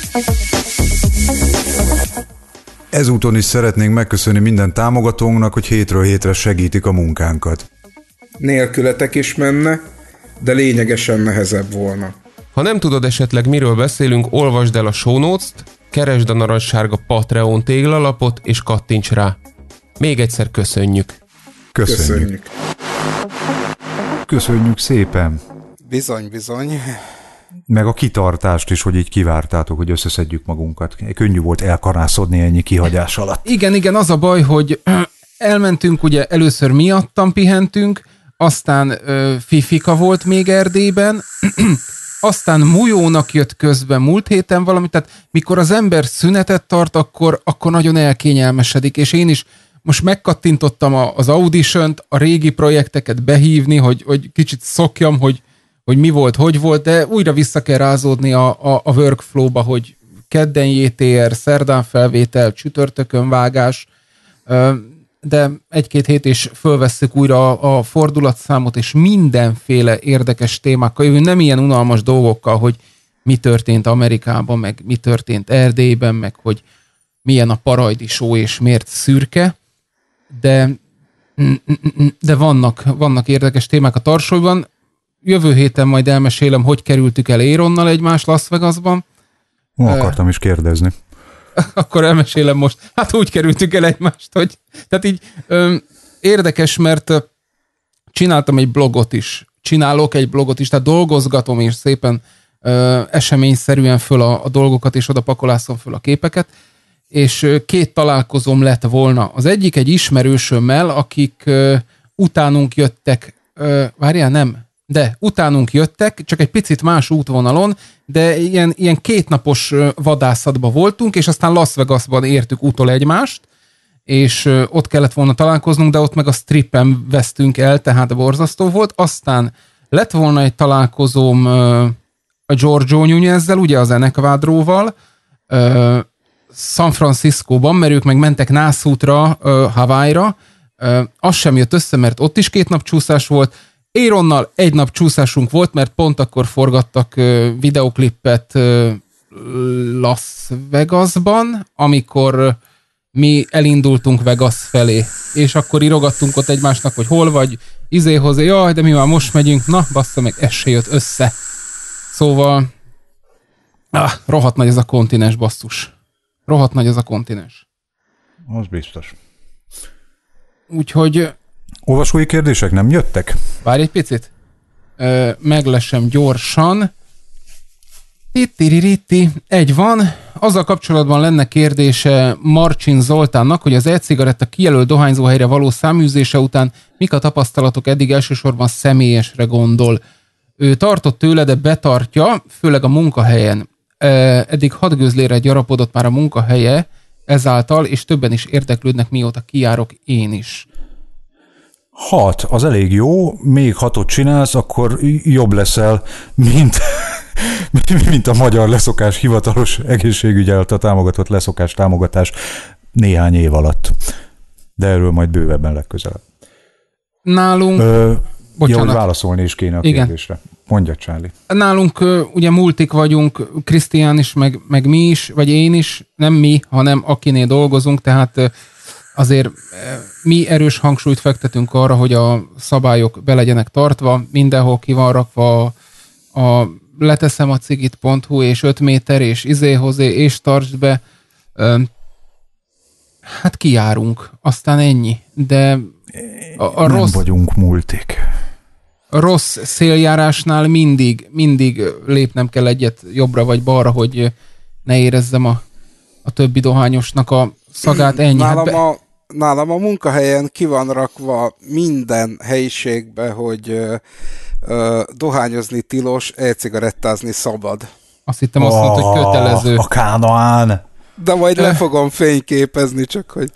Thank you. Ezúton is szeretnénk megköszönni minden támogatónknak, hogy hétről hétre segítik a munkánkat. Nélkületek is menne, de lényegesen nehezebb volna. Ha nem tudod esetleg miről beszélünk, olvasd el a show notes-t, keresd a narancssárga Patreon téglalapot és kattints rá. Még egyszer köszönjük. Köszönjük. Köszönjük, köszönjük szépen. Bizony, bizony meg a kitartást is, hogy így kivártátok, hogy összeszedjük magunkat. Könnyű volt elkarászodni ennyi kihagyás alatt. Igen, igen, az a baj, hogy elmentünk, ugye először miattam pihentünk, aztán ö, Fifika volt még Erdélyben, aztán Mujónak jött közben múlt héten valami, tehát mikor az ember szünetet tart, akkor, akkor nagyon elkényelmesedik, és én is most megkattintottam a, az audition a régi projekteket behívni, hogy, hogy kicsit szokjam, hogy hogy mi volt, hogy volt, de újra vissza kell rázódni a, a, a workflow-ba, hogy kedden JTR, szerdán felvétel, csütörtökön vágás, de egy-két hét is fölvesszük újra a fordulatszámot, és mindenféle érdekes témákkal jövünk, nem ilyen unalmas dolgokkal, hogy mi történt Amerikában, meg mi történt Erdélyben, meg hogy milyen a parajdi só, és miért szürke, de de vannak, vannak érdekes témák a tarsolyban jövő héten majd elmesélem, hogy kerültük el Éronnal egymás Las Vegasban. Ó, akartam is kérdezni. Akkor elmesélem most. Hát úgy kerültük el egymást, hogy... Tehát így öm, érdekes, mert csináltam egy blogot is. Csinálok egy blogot is, tehát dolgozgatom és szépen ö, eseményszerűen föl a, a dolgokat, és oda pakolászom föl a képeket. És két találkozom lett volna. Az egyik egy ismerősömmel, akik ö, utánunk jöttek. Ö, várjál, nem, de utánunk jöttek, csak egy picit más útvonalon, de ilyen, ilyen kétnapos vadászatban voltunk, és aztán Las Vegasban értük utol egymást, és ott kellett volna találkoznunk, de ott meg a strippen vesztünk el, tehát borzasztó volt. Aztán lett volna egy találkozóm a Giorgio Nunezzel, ugye az Enekvádróval, San Franciscóban, mert ők meg mentek Nászútra, Hawaii-ra, az sem jött össze, mert ott is két nap csúszás volt, Éronnal egy nap csúszásunk volt, mert pont akkor forgattak videoklippet videoklipet Las Vegasban, amikor mi elindultunk Vegas felé, és akkor írogattunk ott egymásnak, hogy hol vagy, izéhoz, jaj, de mi már most megyünk, na, bassza meg, ez se jött össze. Szóval, ah, rohadt nagy ez a kontinens, basszus. Rohadt nagy ez a kontinens. Az biztos. Úgyhogy Olvasói kérdések nem jöttek? Várj egy picit. Ö, meglesem gyorsan. itti egy van. Azzal kapcsolatban lenne kérdése Marcin Zoltánnak, hogy az e-cigaretta kijelölt dohányzóhelyre való száműzése után mik a tapasztalatok eddig elsősorban személyesre gondol. Ő tartott tőle, de betartja, főleg a munkahelyen. Eddig hadgözlére gyarapodott már a munkahelye ezáltal, és többen is érdeklődnek, mióta kijárok én is. Hat, az elég jó, még hatot csinálsz, akkor jobb leszel, mint, mint a magyar leszokás, hivatalos egészségügy által támogatott leszokás támogatás néhány év alatt. De erről majd bővebben legközelebb. Nálunk... Ö, Bocsánat. Jó, hogy válaszolni is kéne a Igen. kérdésre. Mondja, Csáli. Nálunk ugye multik vagyunk, Krisztián is, meg, meg mi is, vagy én is, nem mi, hanem akinél dolgozunk, tehát azért eh, mi erős hangsúlyt fektetünk arra, hogy a szabályok be legyenek tartva, mindenhol ki van rakva a, a leteszem a cigit.hu és 5 méter és izéhozé és tartsd be. Hát kijárunk, aztán ennyi. De a, a nem rossz, vagyunk múltik. A rossz széljárásnál mindig, mindig lépnem kell egyet jobbra vagy balra, hogy ne érezzem a, a többi dohányosnak a szagát. Ennyi. Hát Nálam hát be... a nálam a munkahelyen ki van rakva minden helyiségbe, hogy ö, ö, dohányozni tilos, e-cigarettázni szabad. Azt hittem azt mondta, hogy ah, kötelező. A kánoán. De majd le fogom fényképezni, csak hogy...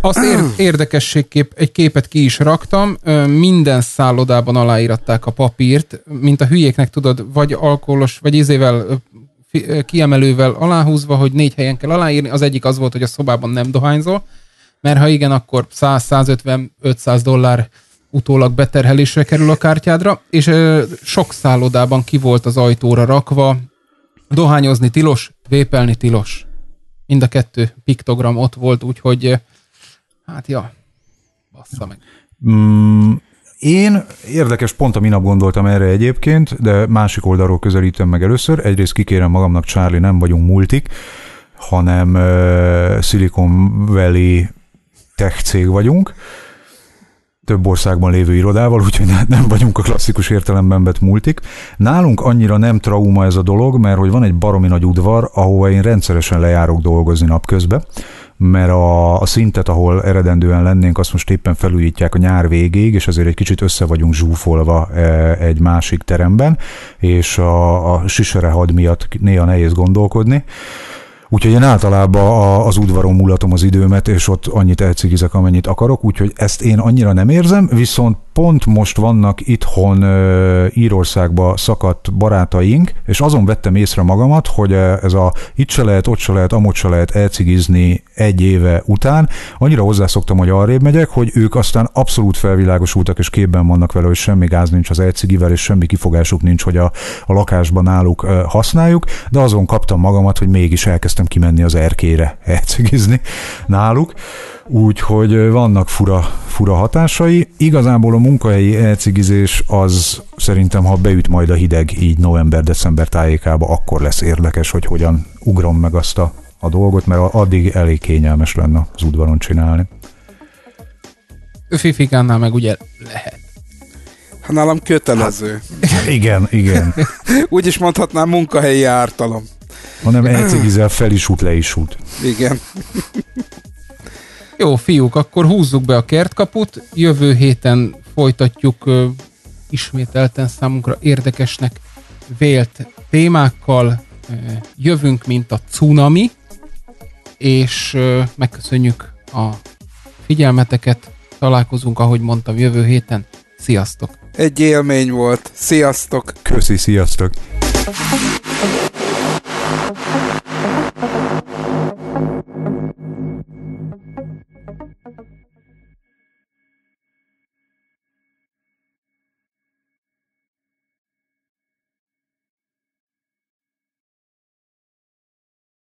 Azt ér- érdekességképp egy képet ki is raktam, minden szállodában aláíratták a papírt, mint a hülyéknek tudod, vagy alkoholos, vagy izével kiemelővel aláhúzva, hogy négy helyen kell aláírni. Az egyik az volt, hogy a szobában nem dohányzol, mert ha igen, akkor 100-150-500 dollár utólag beterhelésre kerül a kártyádra, és ö, sok szállodában ki volt az ajtóra rakva, dohányozni tilos, vépelni tilos. Mind a kettő piktogram ott volt, úgyhogy hát ja, bassza meg. Mm, én érdekes, pont a minap gondoltam erre egyébként, de másik oldalról közelítem meg először. Egyrészt kikérem magamnak, Charlie, nem vagyunk multik, hanem uh, Silicon Valley tech cég vagyunk, több országban lévő irodával, úgyhogy nem vagyunk a klasszikus értelemben vett multik. Nálunk annyira nem trauma ez a dolog, mert hogy van egy baromi nagy udvar, ahova én rendszeresen lejárok dolgozni napközben, mert a, a szintet, ahol eredendően lennénk, azt most éppen felújítják a nyár végéig, és azért egy kicsit össze vagyunk zsúfolva e, egy másik teremben, és a, a sisere had miatt néha nehéz gondolkodni. Úgyhogy én általában az udvaron mulatom az időmet, és ott annyit elcigizek, amennyit akarok, úgyhogy ezt én annyira nem érzem, viszont pont most vannak itthon ö, Írországba szakadt barátaink, és azon vettem észre magamat, hogy ez a itt se lehet, ott se lehet, amott se lehet elcigizni egy éve után, annyira hozzászoktam, hogy arrébb megyek, hogy ők aztán abszolút felvilágosultak, és képben vannak vele, hogy semmi gáz nincs az elcigivel, és semmi kifogásuk nincs, hogy a, a lakásban náluk ö, használjuk, de azon kaptam magamat, hogy mégis elkezdtem kimenni az erkére elcigizni náluk úgyhogy vannak fura, fura hatásai. Igazából a munkahelyi elcigizés az szerintem, ha beüt majd a hideg így november-december tájékába, akkor lesz érdekes, hogy hogyan ugrom meg azt a, a dolgot, mert addig elég kényelmes lenne az udvaron csinálni. Fifikánál meg ugye lehet. Ha hát nálam kötelező. Hát, igen, igen. Úgy is mondhatnám munkahelyi ártalom. Hanem elcigizel fel is út, le is út. Igen. Jó, fiúk, akkor húzzuk be a kertkaput, jövő héten folytatjuk ö, ismételten számunkra érdekesnek vélt témákkal. Ö, jövünk, mint a cunami, és ö, megköszönjük a figyelmeteket. Találkozunk, ahogy mondtam, jövő héten. Sziasztok! Egy élmény volt. Sziasztok! Köszi, sziasztok!